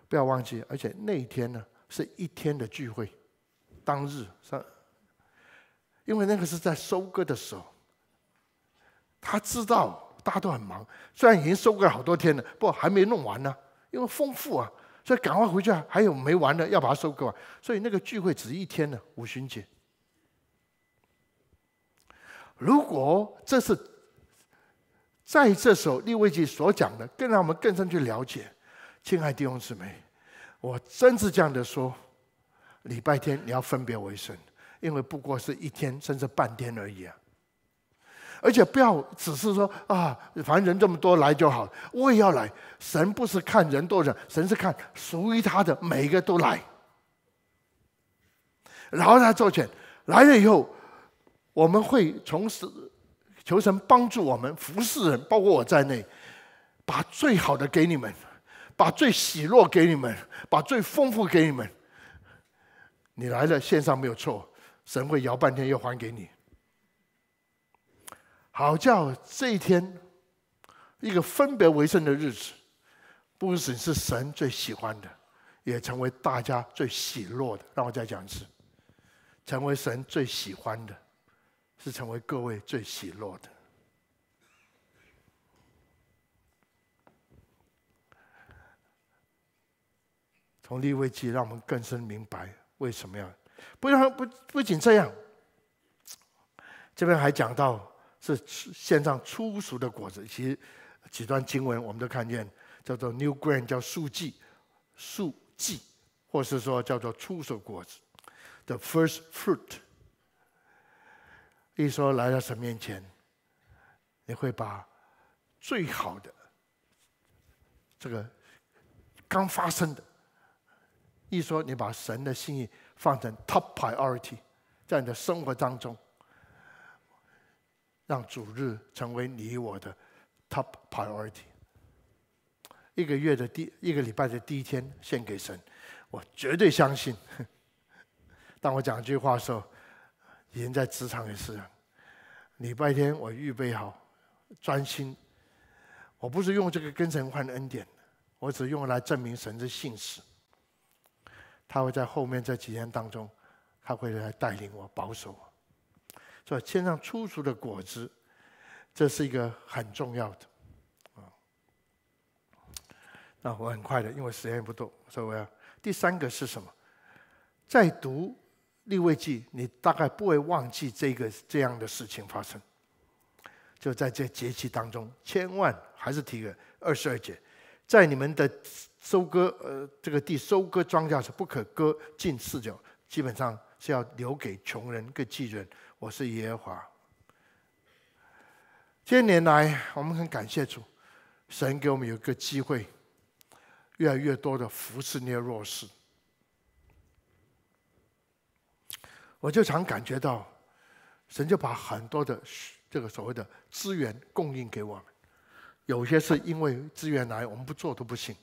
不要忘记，而且那一天呢是一天的聚会，当日上，因为那个是在收割的时候，他知道。大家都很忙，虽然已经收割了好多天了，不还没弄完呢，因为丰富啊，所以赶快回去啊，还有没完的，要把它收割完。所以那个聚会只一天呢，五旬节。如果这是在这首立位记所讲的，更让我们更深去了解，亲爱弟兄姊妹，我真是这样的说，礼拜天你要分别为神，因为不过是一天甚至半天而已啊。而且不要只是说啊，反正人这么多来就好。我也要来。神不是看人多人，神是看属于他的每一个都来。然后他做钱来了以后，我们会从神求神帮助我们服侍人，包括我在内，把最好的给你们，把最喜乐给你们，把最丰富给你们。你来了，线上没有错，神会摇半天又还给你。好叫这一天，一个分别为圣的日子，不仅是神最喜欢的，也成为大家最喜乐的。让我再讲一次，成为神最喜欢的，是成为各位最喜乐的。从利未记，让我们更深明白为什么要。不，不，不仅这样，这边还讲到。是献上粗俗的果子，其实几段经文我们都看见，叫做 New Grain，叫速祭、速祭，或是说叫做粗手果子，The First Fruit。一说来到神面前，你会把最好的这个刚发生的，一说你把神的心意放成 Top Priority，在你的生活当中。让主日成为你我的 top priority。一个月的第一个礼拜的第一天献给神，我绝对相信。当我讲一句话的时候，已经在职场也是。礼拜天我预备好，专心。我不是用这个跟神换恩典，我只用来证明神的信使。他会在后面这几天当中，他会来带领我保守。我。说，牵上成熟的果子，这是一个很重要的。啊。那我很快的，因为时间不多。所以我要第三个是什么？在读立位记，你大概不会忘记这个这样的事情发生。就在这节气当中，千万还是提个二十二节，在你们的收割，呃，这个地收割庄稼是不可割尽四角，基本上是要留给穷人跟季人。我是和华。这些年来，我们很感谢主，神给我们有一个机会，越来越多的扶持那些弱势。我就常感觉到，神就把很多的这个所谓的资源供应给我们。有些是因为资源来，我们不做都不行；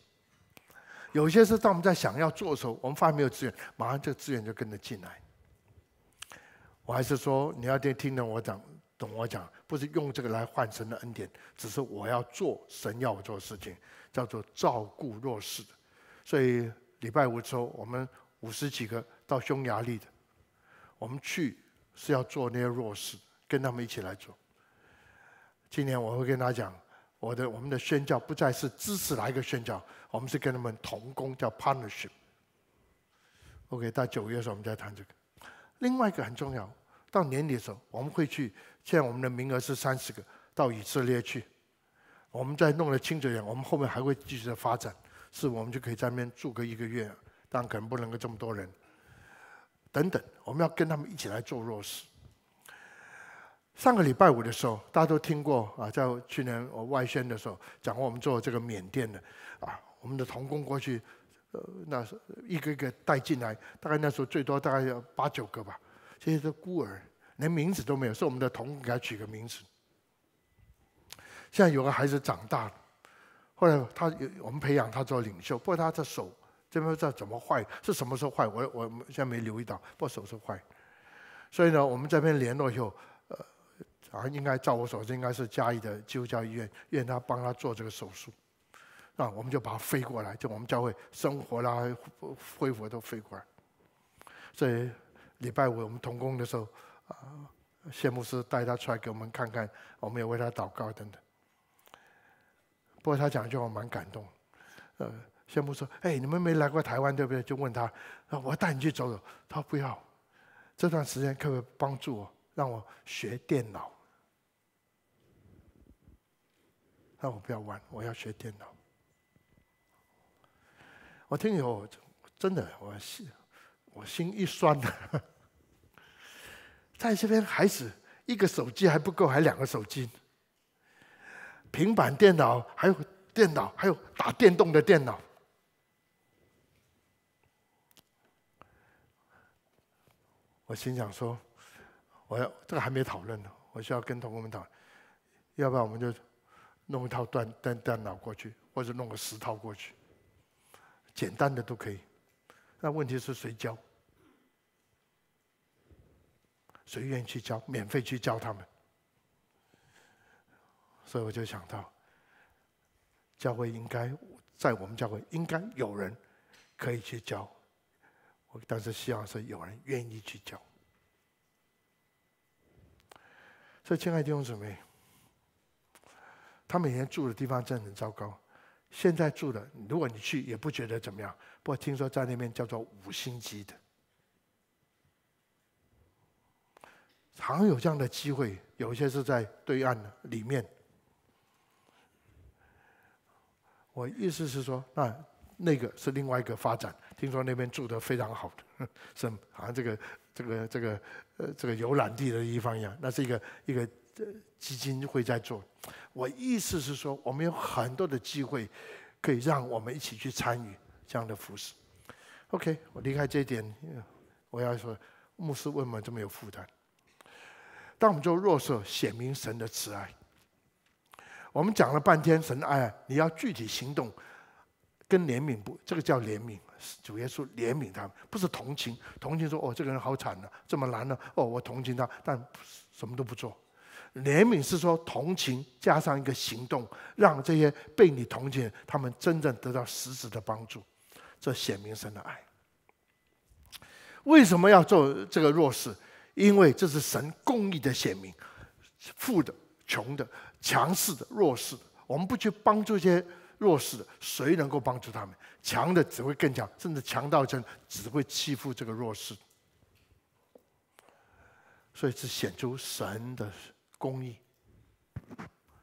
有些是当我们在想要做的时候，我们发现没有资源，马上这个资源就跟着进来。我还是说，你要听听懂我讲，懂我讲，不是用这个来换神的恩典，只是我要做神要我做的事情，叫做照顾弱势。所以礼拜五后，我们五十几个到匈牙利的，我们去是要做那些弱势，跟他们一起来做。今年我会跟他讲，我的我们的宣教不再是支持哪一个宣教，我们是跟他们同工，叫 partnership。OK，到九月的时候，我们再谈这个。另外一个很重要，到年底的时候，我们会去。现在我们的名额是三十个，到以色列去。我们在弄了亲竹园，我们后面还会继续的发展，是我们就可以在那边住个一个月，但可能不能够这么多人。等等，我们要跟他们一起来做弱势。上个礼拜五的时候，大家都听过啊，在去年我外宣的时候，讲过我们做这个缅甸的，啊，我们的童工过去。那时候一个个带进来，大概那时候最多大概有八九个吧。这些是孤儿，连名字都没有，是我们的同给他取个名字。现在有个孩子长大了，后来他我们培养他做领袖。不过他的手这边不知道怎么坏，是什么时候坏，我我们现在没留意到，不过手是坏。所以呢，我们这边联络以后，呃，啊，应该照我所知，应该是嘉义的基督教医院愿他帮他做这个手术。啊，我们就把他飞过来，就我们教会生活啦、恢复都飞过来。所以礼拜五我们同工的时候，啊，谢牧师带他出来给我们看看，我们也为他祷告等等。不过他讲一句话蛮感动，呃，谢牧师说：“哎，你们没来过台湾对不对？”就问他：“我带你去走走。”他说：“不要，这段时间可不可以帮助我，让我学电脑。让我不要玩，我要学电脑。”我听以后，真的，我心我心一酸呐。在这边，孩子一个手机还不够，还两个手机，平板电脑，还有电脑，还有打电动的电脑。我心想说，我要这个还没讨论呢，我需要跟同学们讨论，要不然我们就弄一套端端电脑过去，或者弄个十套过去。简单的都可以，那问题是谁教？谁愿意去教？免费去教他们？所以我就想到，教会应该在我们教会应该有人可以去教。我当时希望是有人愿意去教。所以，亲爱的弟兄姊妹，他们每天住的地方真的很糟糕。现在住的，如果你去也不觉得怎么样，不过听说在那边叫做五星级的，常有这样的机会，有些是在对岸的里面。我意思是说，那那个是另外一个发展，听说那边住的非常好的，是好像这个这个这个呃这个游览地的地方一样，那是一个一个。这基金会在做，我意思是说，我们有很多的机会，可以让我们一起去参与这样的服饰。OK，我离开这一点，我要说，牧师为什么这么有负担？当我们做弱势，显明神的慈爱。我们讲了半天神的爱，你要具体行动，跟怜悯不？这个叫怜悯，主耶稣怜悯他，们，不是同情。同情说：“哦，这个人好惨的，这么难呢，哦，我同情他，但什么都不做。怜悯是说同情加上一个行动，让这些被你同情，他们真正得到实质的帮助，这显明神的爱。为什么要做这个弱势？因为这是神公义的显明。富的、穷的、强势的、弱势的，我们不去帮助一些弱势的，谁能够帮助他们？强的只会更强，甚至强盗症只会欺负这个弱势。所以是显出神的。公益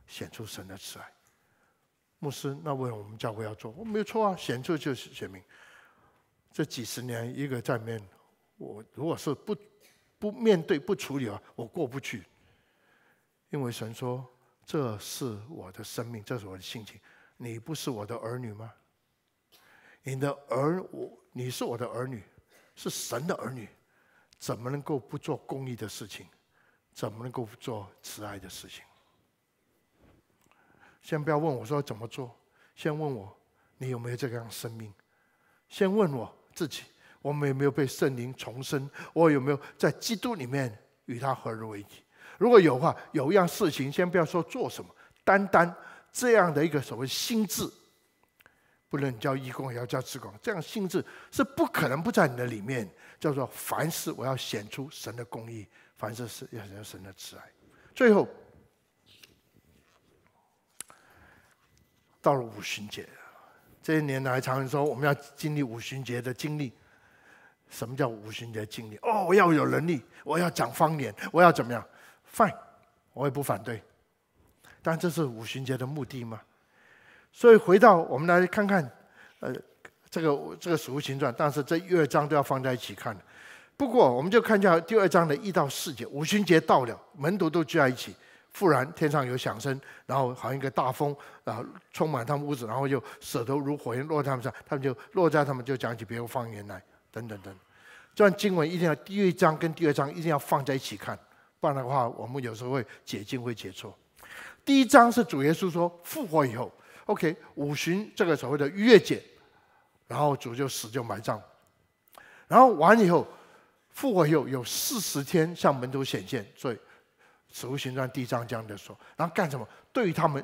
显出神的慈爱，牧师，那为我们教会要做，我没有错啊，显出就是显明。这几十年一个在面，我如果是不不面对不处理啊，我过不去。因为神说这是我的生命，这是我的性情。你不是我的儿女吗？你的儿，我你是我的儿女，是神的儿女，怎么能够不做公益的事情？怎么能够做慈爱的事情？先不要问我说怎么做，先问我你有没有这样生命？先问我自己，我们有没有被圣灵重生？我有没有在基督里面与他合而为一？如果有话，有一样事情，先不要说做什么，单单这样的一个所谓心智，不能叫义工，也要叫职工，这样心智是不可能不在你的里面。叫做凡事我要显出神的公义。凡事是要要神的慈爱。最后，到了五旬节，这些年来常常说我们要经历五旬节的经历。什么叫五旬节经历？哦，我要有能力，我要讲方言，我要怎么样？fine，我也不反对。但这是五旬节的目的吗？所以回到我们来看看，呃，这个这个《史无行传》，但是这乐章都要放在一起看的。不过，我们就看一下第二章的一到四节。五旬节到了，门徒都聚在一起。忽然天上有响声，然后好像一个大风，然后充满他们屋子，然后就舌头如火焰落在他们上，他们就落在他们就讲起别国方言来，等等等。这样经文一定要第一章跟第二章一定要放在一起看，不然的话，我们有时候会解经会解错。第一章是主耶稣说复活以后，OK，五旬这个所谓的月节，然后主就死就埋葬，然后完以后。复活后有四十天向门徒显现，所以《使徒行传》第一章讲的说，然后干什么？对于他们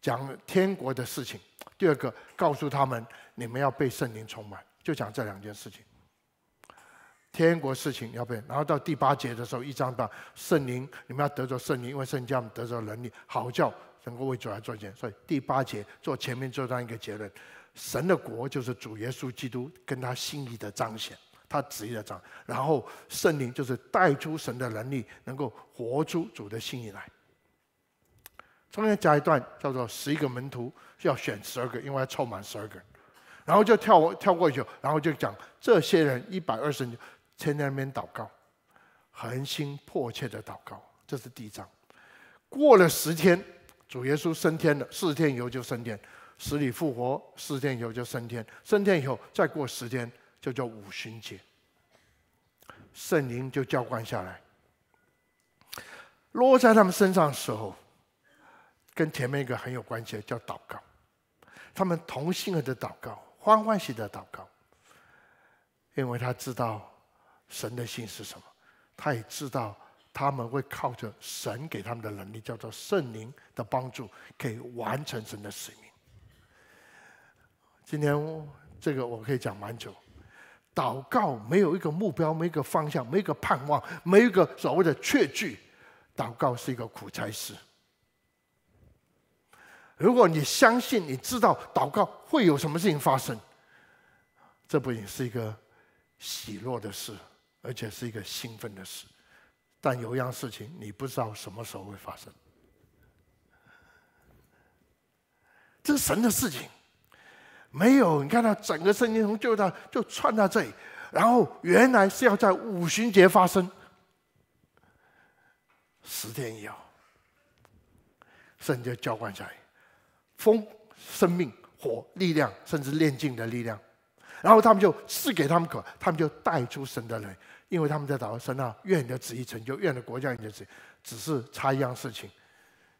讲天国的事情。第二个，告诉他们你们要被圣灵充满，就讲这两件事情。天国事情要被，然后到第八节的时候，一章到圣灵，你们要得着圣灵，因为圣教得着能力，好叫能够为主来做一件，所以第八节做前面做这样一个结论：神的国就是主耶稣基督跟他心意的彰显。他执意的长，然后圣灵就是带出神的能力，能够活出主的心意来。中间加一段叫做“十一个门徒要选十二个，因为要凑满十二个”，然后就跳跳过去，然后就讲这些人一百二十天天那边祷告，恒心迫切的祷告。这是第一章。过了十天，主耶稣升天了，四天以后就升天，死里复活，四天以后就升天，升天以后再过十天。就叫五旬节，圣灵就浇灌下来，落在他们身上的时候，跟前面一个很有关系，的叫祷告。他们同性的祷告，欢欢喜的祷告，因为他知道神的心是什么，他也知道他们会靠着神给他们的能力，叫做圣灵的帮助，可以完成神的使命。今天这个我可以讲蛮久。祷告没有一个目标，没一个方向，没一个盼望，没一个所谓的确据。祷告是一个苦差事。如果你相信，你知道祷告会有什么事情发生，这不仅是一个喜乐的事，而且是一个兴奋的事。但有一样事情，你不知道什么时候会发生，这是神的事情。没有，你看他整个圣经从旧到就串到这里，然后原来是要在五旬节发生，十天以后，圣就浇灌下来，风、生命、火、力量，甚至炼净的力量，然后他们就赐给他们可，他们就带出神的人，因为他们在祷告，神啊，愿你的旨意成就，愿的国家你的旨意，只是差一样事情，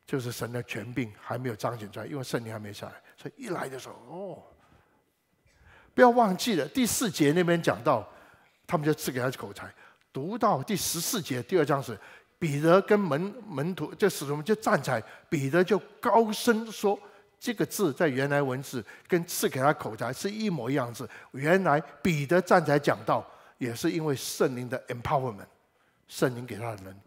就是神的权柄还没有彰显出来，因为圣灵还没下来，所以一来的时候，哦。不要忘记了第四节那边讲到，他们就赐给他口才。读到第十四节第二章是彼得跟门门徒，就使徒们就站起来，彼得就高声说，这个字在原来文字跟赐给他口才是一模一样字。原来彼得站起来讲道，也是因为圣灵的 empowerment，圣灵给他的能力。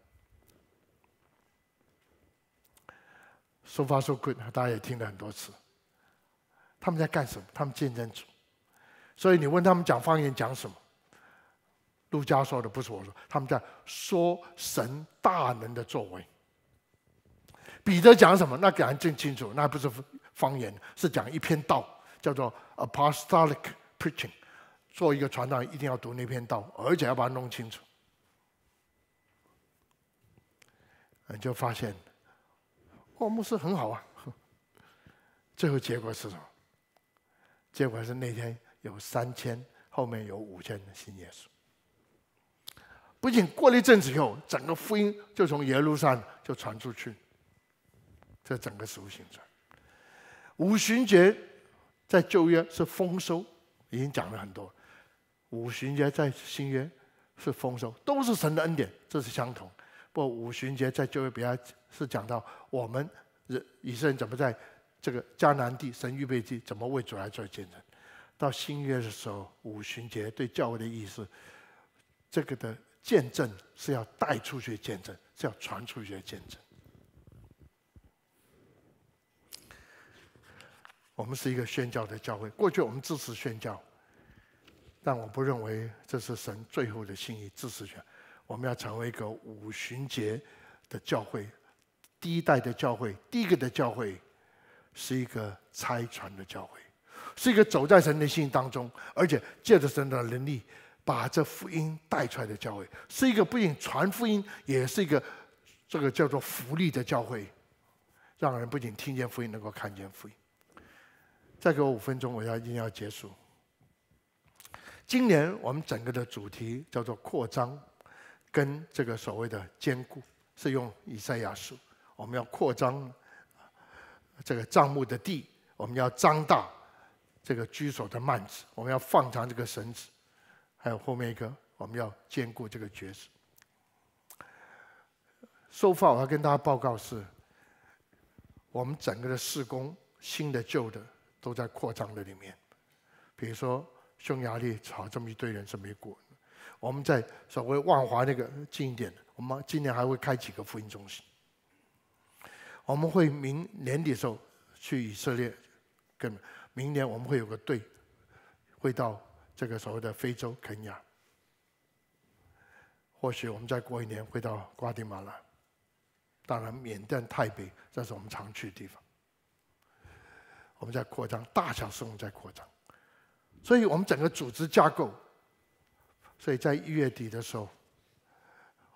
说发说困，大家也听了很多次。他们在干什么？他们见证主。所以你问他们讲方言讲什么？路加说的不是我说，他们在说神大能的作为。彼得讲什么？那给人听清楚，那不是方言，是讲一篇道，叫做 Apostolic preaching。做一个传道，一定要读那篇道，而且要把它弄清楚。你就发现，哦，牧师很好啊。最后结果是什么？结果是那天。有三千，后面有五千的新耶稣。不仅过了一阵子以后，整个福音就从耶路撒冷就传出去。这整个史物行传，五旬节在旧约是丰收，已经讲了很多；五旬节在新约是丰收，都是神的恩典，这是相同。不过五旬节在旧约比较是讲到我们人以色列人怎么在这个迦南地神预备地，怎么为主来做见证。到新约的时候，五旬节对教会的意思，这个的见证是要带出去见证，是要传出去见证。我们是一个宣教的教会，过去我们支持宣教，但我不认为这是神最后的心意。支持宣，我们要成为一个五旬节的教会，第一代的教会，第一个的教会，是一个拆船的教会。是一个走在神的心当中，而且借着神的能力，把这福音带出来的教会，是一个不仅传福音，也是一个这个叫做福利的教会，让人不仅听见福音，能够看见福音。再给我五分钟，我要一定要结束。今年我们整个的主题叫做扩张，跟这个所谓的坚固，是用以赛亚书，我们要扩张这个账目的地，我们要张大。这个居所的慢子，我们要放长这个绳子；还有后面一个，我们要兼顾这个橛子。收发，我要跟大家报告是：我们整个的施工，新的旧的都在扩张的里面。比如说，匈牙利炒这么一堆人，是么一过，我们在所谓万华那个近一点，我们今年还会开几个福音中心。我们会明年底的时候去以色列跟。明年我们会有个队，会到这个所谓的非洲肯亚，或许我们再过一年会到瓜地马拉，当然缅甸、台北这是我们常去的地方。我们在扩张，大小事务在扩张，所以我们整个组织架构，所以在一月底的时候，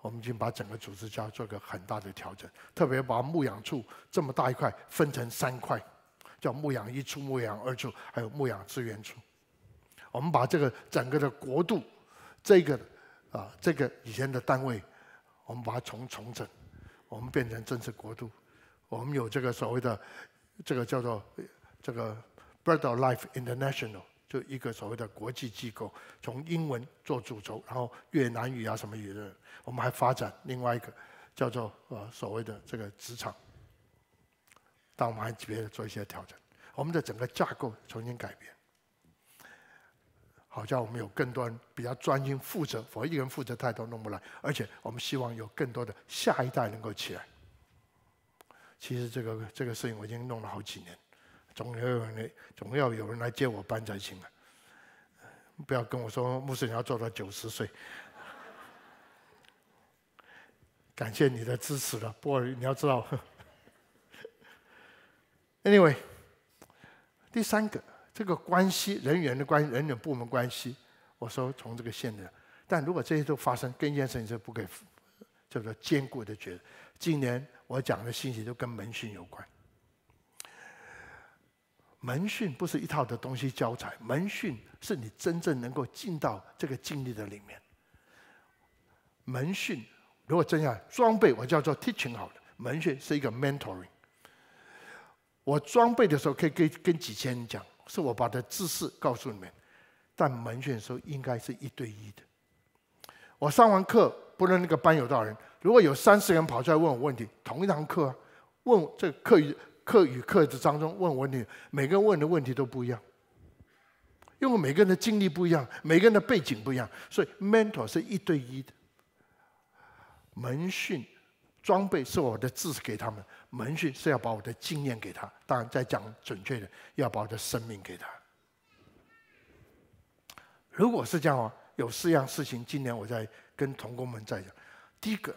我们已经把整个组织架构做个很大的调整，特别把牧养处这么大一块分成三块。叫牧羊一处、牧羊二处，还有牧羊资源处。我们把这个整个的国度，这个啊，这个以前的单位，我们把它重重整，我们变成政治国度。我们有这个所谓的，这个叫做这个 Birdlife International，就一个所谓的国际机构，从英文做主轴，然后越南语啊什么语的，我们还发展另外一个叫做呃所谓的这个职场。但我们还别做一些调整，我们的整个架构重新改变，好像我们有更多人比较专心负责，我一个人负责太多弄不来，而且我们希望有更多的下一代能够起来。其实这个这个事情我已经弄了好几年，总要总要有人来接我班才行啊！不要跟我说牧师你要做到九十岁，感谢你的支持了。不过你要知道。Anyway，第三个，这个关系、人员的关、人员部门关系，我说从这个线的。但如果这些都发生，更事情是不可以叫做坚固的觉。今年我讲的信息都跟门训有关。门训不是一套的东西教材，门训是你真正能够进到这个经历的里面。门训如果这样，装备我叫做 teaching 好了，门训是一个 mentoring。我装备的时候可以跟跟几千人讲，是我把的知识告诉你们，但门训时候应该是一对一的。我上完课，不论那个班有多少人，如果有三十人跑出来问我问题，同一堂课，问这课与课与课之当中问我问题，每个人问的问题都不一样，因为每个人的经历不一样，每个人的背景不一样，所以 m e n t o r 是一对一的。门训装备是我的知识给他们。门训是要把我的经验给他，当然再讲准确的，要把我的生命给他。如果是这样哦，有四样事情。今年我在跟同工们在讲，第一个，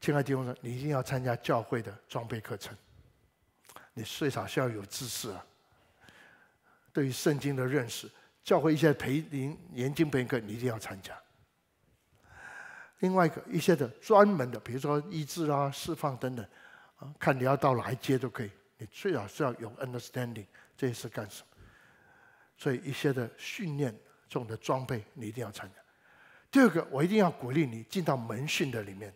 亲爱的弟兄们，你一定要参加教会的装备课程。你最少需要有知识啊，对于圣经的认识，教会一些培灵研经培课，你一定要参加。另外一个一些的专门的，比如说医治啊、释放等等。看你要到哪一阶都可以，你最好是要有 understanding 这些是干什么？所以一些的训练，这种的装备你一定要参加。第二个，我一定要鼓励你进到门训的里面，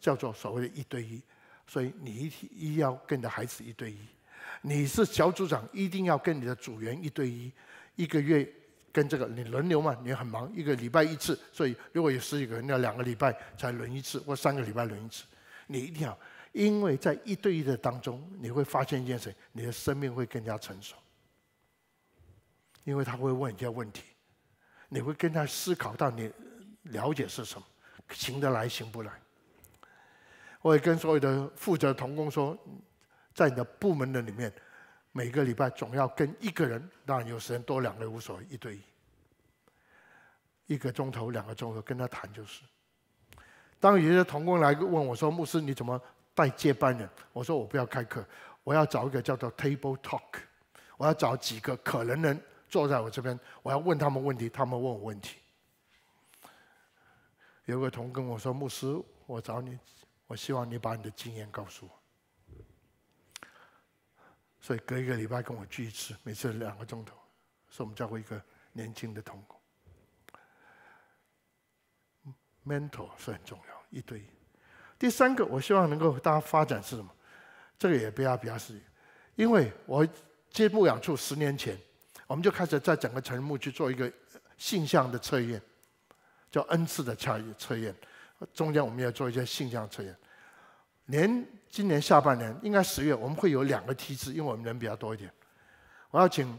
叫做所谓的一对一。所以你一一要跟你的孩子一对一。你是小组长，一定要跟你的组员一对一。一个月跟这个你轮流嘛，你很忙，一个礼拜一次。所以如果有十几个人，要两个礼拜才轮一次，或三个礼拜轮一次，你一定要。因为在一对一的当中，你会发现一件事，你的生命会更加成熟，因为他会问一些问题，你会跟他思考到你了解是什么，行得来行不来。我也跟所有的负责同工说，在你的部门的里面，每个礼拜总要跟一个人，当然有时间多两个无所谓，一对一，一个钟头两个钟头跟他谈就是。当有些同工来问我说：“牧师，你怎么？”带接班人，我说我不要开课，我要找一个叫做 table talk，我要找几个可能人坐在我这边，我要问他们问题，他们问我问题。有个同工跟我说，牧师，我找你，我希望你把你的经验告诉我。所以隔一个礼拜跟我聚一次，每次两个钟头。所以我们教做一个年轻的同工，mental 是很重要，一对一。第三个，我希望能够大家发展是什么？这个也不要比较适应，因为我接牧养处十年前，我们就开始在整个城牧去做一个性向的测验，叫 N 次的测验，中间我们要做一些性向测验。年今年下半年，应该十月，我们会有两个梯次，因为我们人比较多一点。我要请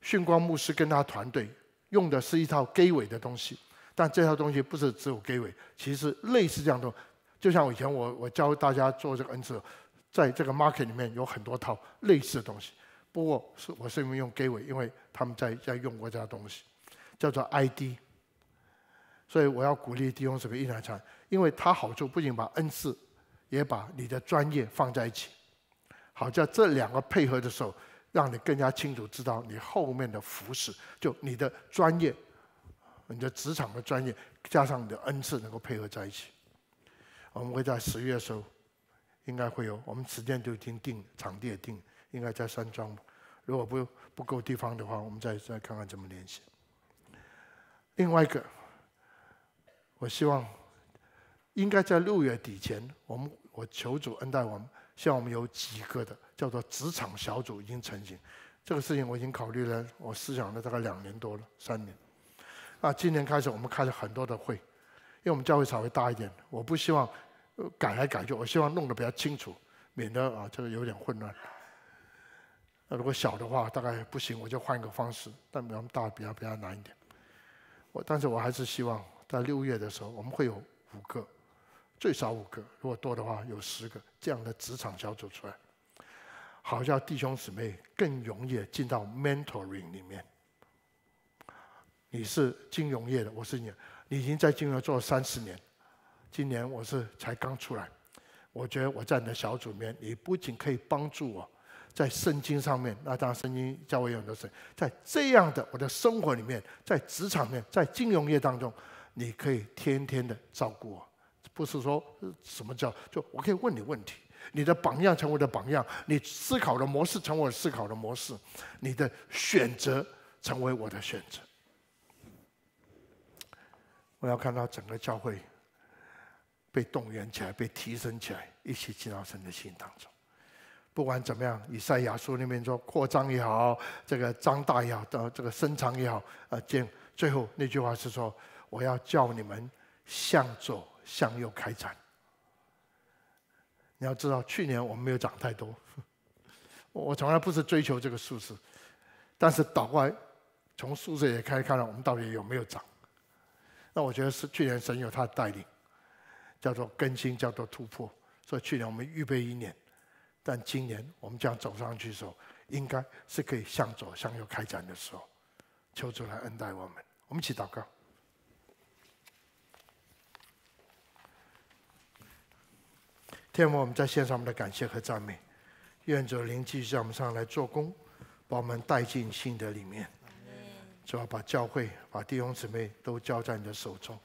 训光牧师跟他团队用的是一套 gay 尾的东西，但这套东西不是只有 gay 尾，其实类似这样的。就像以前我我教大家做这个恩赐，在这个 market 里面有很多套类似的东西，不过是我是因为用 GIVE，因为他们在在用过这个东西，叫做 ID。所以我要鼓励弟兄姊妹一来来，因为它好处不仅把恩赐，也把你的专业放在一起，好在这两个配合的时候，让你更加清楚知道你后面的服饰，就你的专业，你的职场的专业，加上你的恩赐能够配合在一起。我们会在十月的时候，应该会有。我们时间就已经定，场地也定，应该在山庄。如果不不够地方的话，我们再再看看怎么联系。另外一个，我希望应该在六月底前，我们我求主恩待我们，像我们有几个的叫做职场小组已经成型。这个事情我已经考虑了，我思想了大概两年多了，三年。啊，今年开始我们开了很多的会。因为我们教会稍微大一点，我不希望改来改去，我希望弄得比较清楚，免得啊这个有点混乱。如果小的话，大概不行，我就换一个方式。但比较大，比较比较难一点。我但是我还是希望在六月的时候，我们会有五个，最少五个，如果多的话有十个这样的职场小组出来，好叫弟兄姊妹更容易进到 mentoring 里面。你是金融业的，我是你。你已经在金融做了三十年，今年我是才刚出来。我觉得我在你的小组里面，你不仅可以帮助我，在圣经上面，那当然圣经教会有很多事，在这样的我的生活里面，在职场面，在金融业当中，你可以天天的照顾我。不是说什么叫就我可以问你问题，你的榜样成为我的榜样，你思考的模式成为我思考的模式，你的选择成为我的选择。我要看到整个教会被动员起来，被提升起来，一起进到神的心当中。不管怎么样，以赛亚书里面说扩张也好，这个张大也好，到这个伸长也好，呃，见最后那句话是说，我要叫你们向左向右开展。你要知道，去年我们没有涨太多，我从来不是追求这个数字，但是倒过来从数字也看，看到我们到底有没有涨。那我觉得是去年神有的带领，叫做更新，叫做突破。所以去年我们预备一年，但今年我们将走上去的时候，应该是可以向左向右开展的时候。求主来恩待我们，我们一起祷告。天父，我们在线上，我们的感谢和赞美，愿主灵继续在我们上来做工，把我们带进新的里面。主要把教会、把弟兄姊妹都交在你的手中，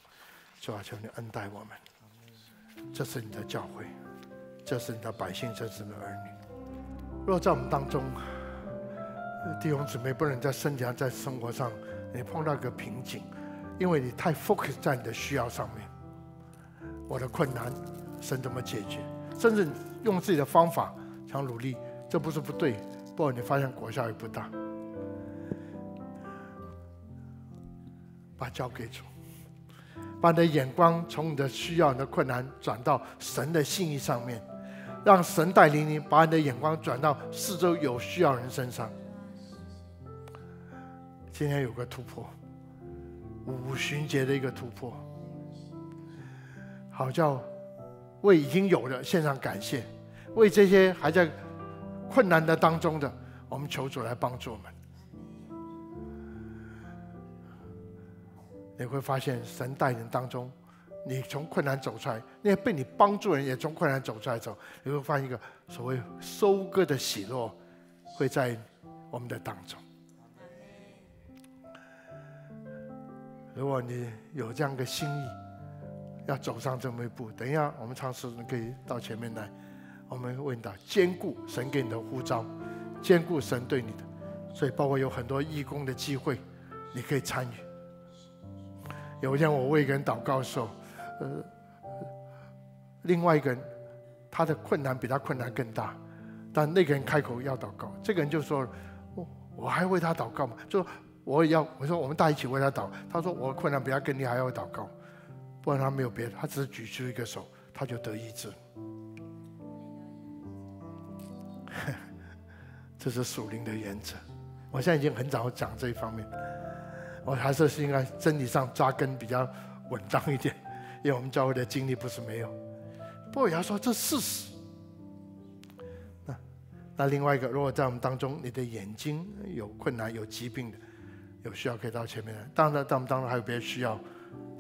主要求你恩待我们。这是你的教会，这是你的百姓，这是你的儿女。若在我们当中，弟兄姊妹不能在圣洁、在生活上，你碰到一个瓶颈，因为你太 focus 在你的需要上面。我的困难，神怎么解决？甚至用自己的方法想努力，这不是不对，不过你发现果效也不大。把交给主，把你的眼光从你的需要、你的困难转到神的信义上面，让神带领你，把你的眼光转到四周有需要人身上。今天有个突破，五旬节的一个突破。好叫为已经有的献上感谢，为这些还在困难的当中的，我们求主来帮助我们。你会发现，神带人当中，你从困难走出来，那些被你帮助人也从困难走出来走，你会发现一个所谓收割的喜乐，会在我们的当中。如果你有这样个心意，要走上这么一步，等一下我们常实可以到前面来，我们问到兼顾神给你的护照，兼顾神对你的，所以包括有很多义工的机会，你可以参与。有一天，我为一个人祷告的时候，呃，另外一个人，他的困难比他困难更大，但那个人开口要祷告，这个人就说：‘我我还为他祷告嘛？’就说我也要，我说我们大家一起为他祷。他说我困难比他更厉害，还要祷告，不然他没有别的，他只是举出一个手，他就得医治。这是属灵的原则。我现在已经很早讲这一方面。”我还是是应该真理上扎根比较稳当一点，因为我们教会的精力不是没有。不过要说这事实，那那另外一个，如果在我们当中，你的眼睛有困难、有疾病的，有需要可以到前面来。当然，在我们当中还有别的需要，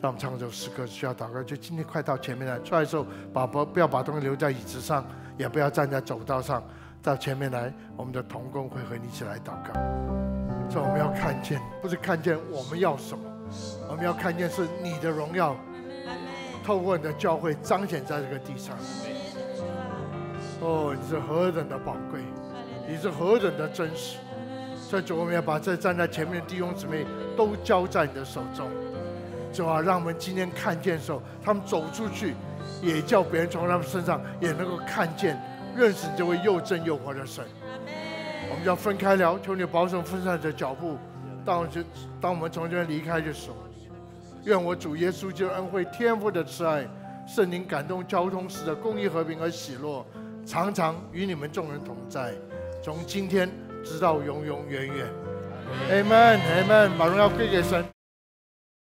在我们唱一首诗歌，需要祷告。就今天快到前面来，出来时候，宝宝不要把东西留在椅子上，也不要站在走道上，到前面来，我们的童工会和你一起来祷告。所以我们要看见，不是看见我们要什么，我们要看见是你的荣耀，透过你的教会彰显在这个地上。哦，你是何等的宝贵，你是何等的真实。所以就我们要把这站在前面弟兄姊妹都交在你的手中。就啊，让我们今天看见的时候，他们走出去，也叫别人从他们身上也能够看见、认识这位又真又活的神。我们要分开聊，求你保守分散的脚步。当就当我们从这边离开的时候，愿我主耶稣基督恩惠、天赋的慈爱、圣灵感动、交通时的公益、和平和喜乐，常常与你们众人同在，从今天直到永永远远。Amen，Amen，Amen, 把荣耀归给神。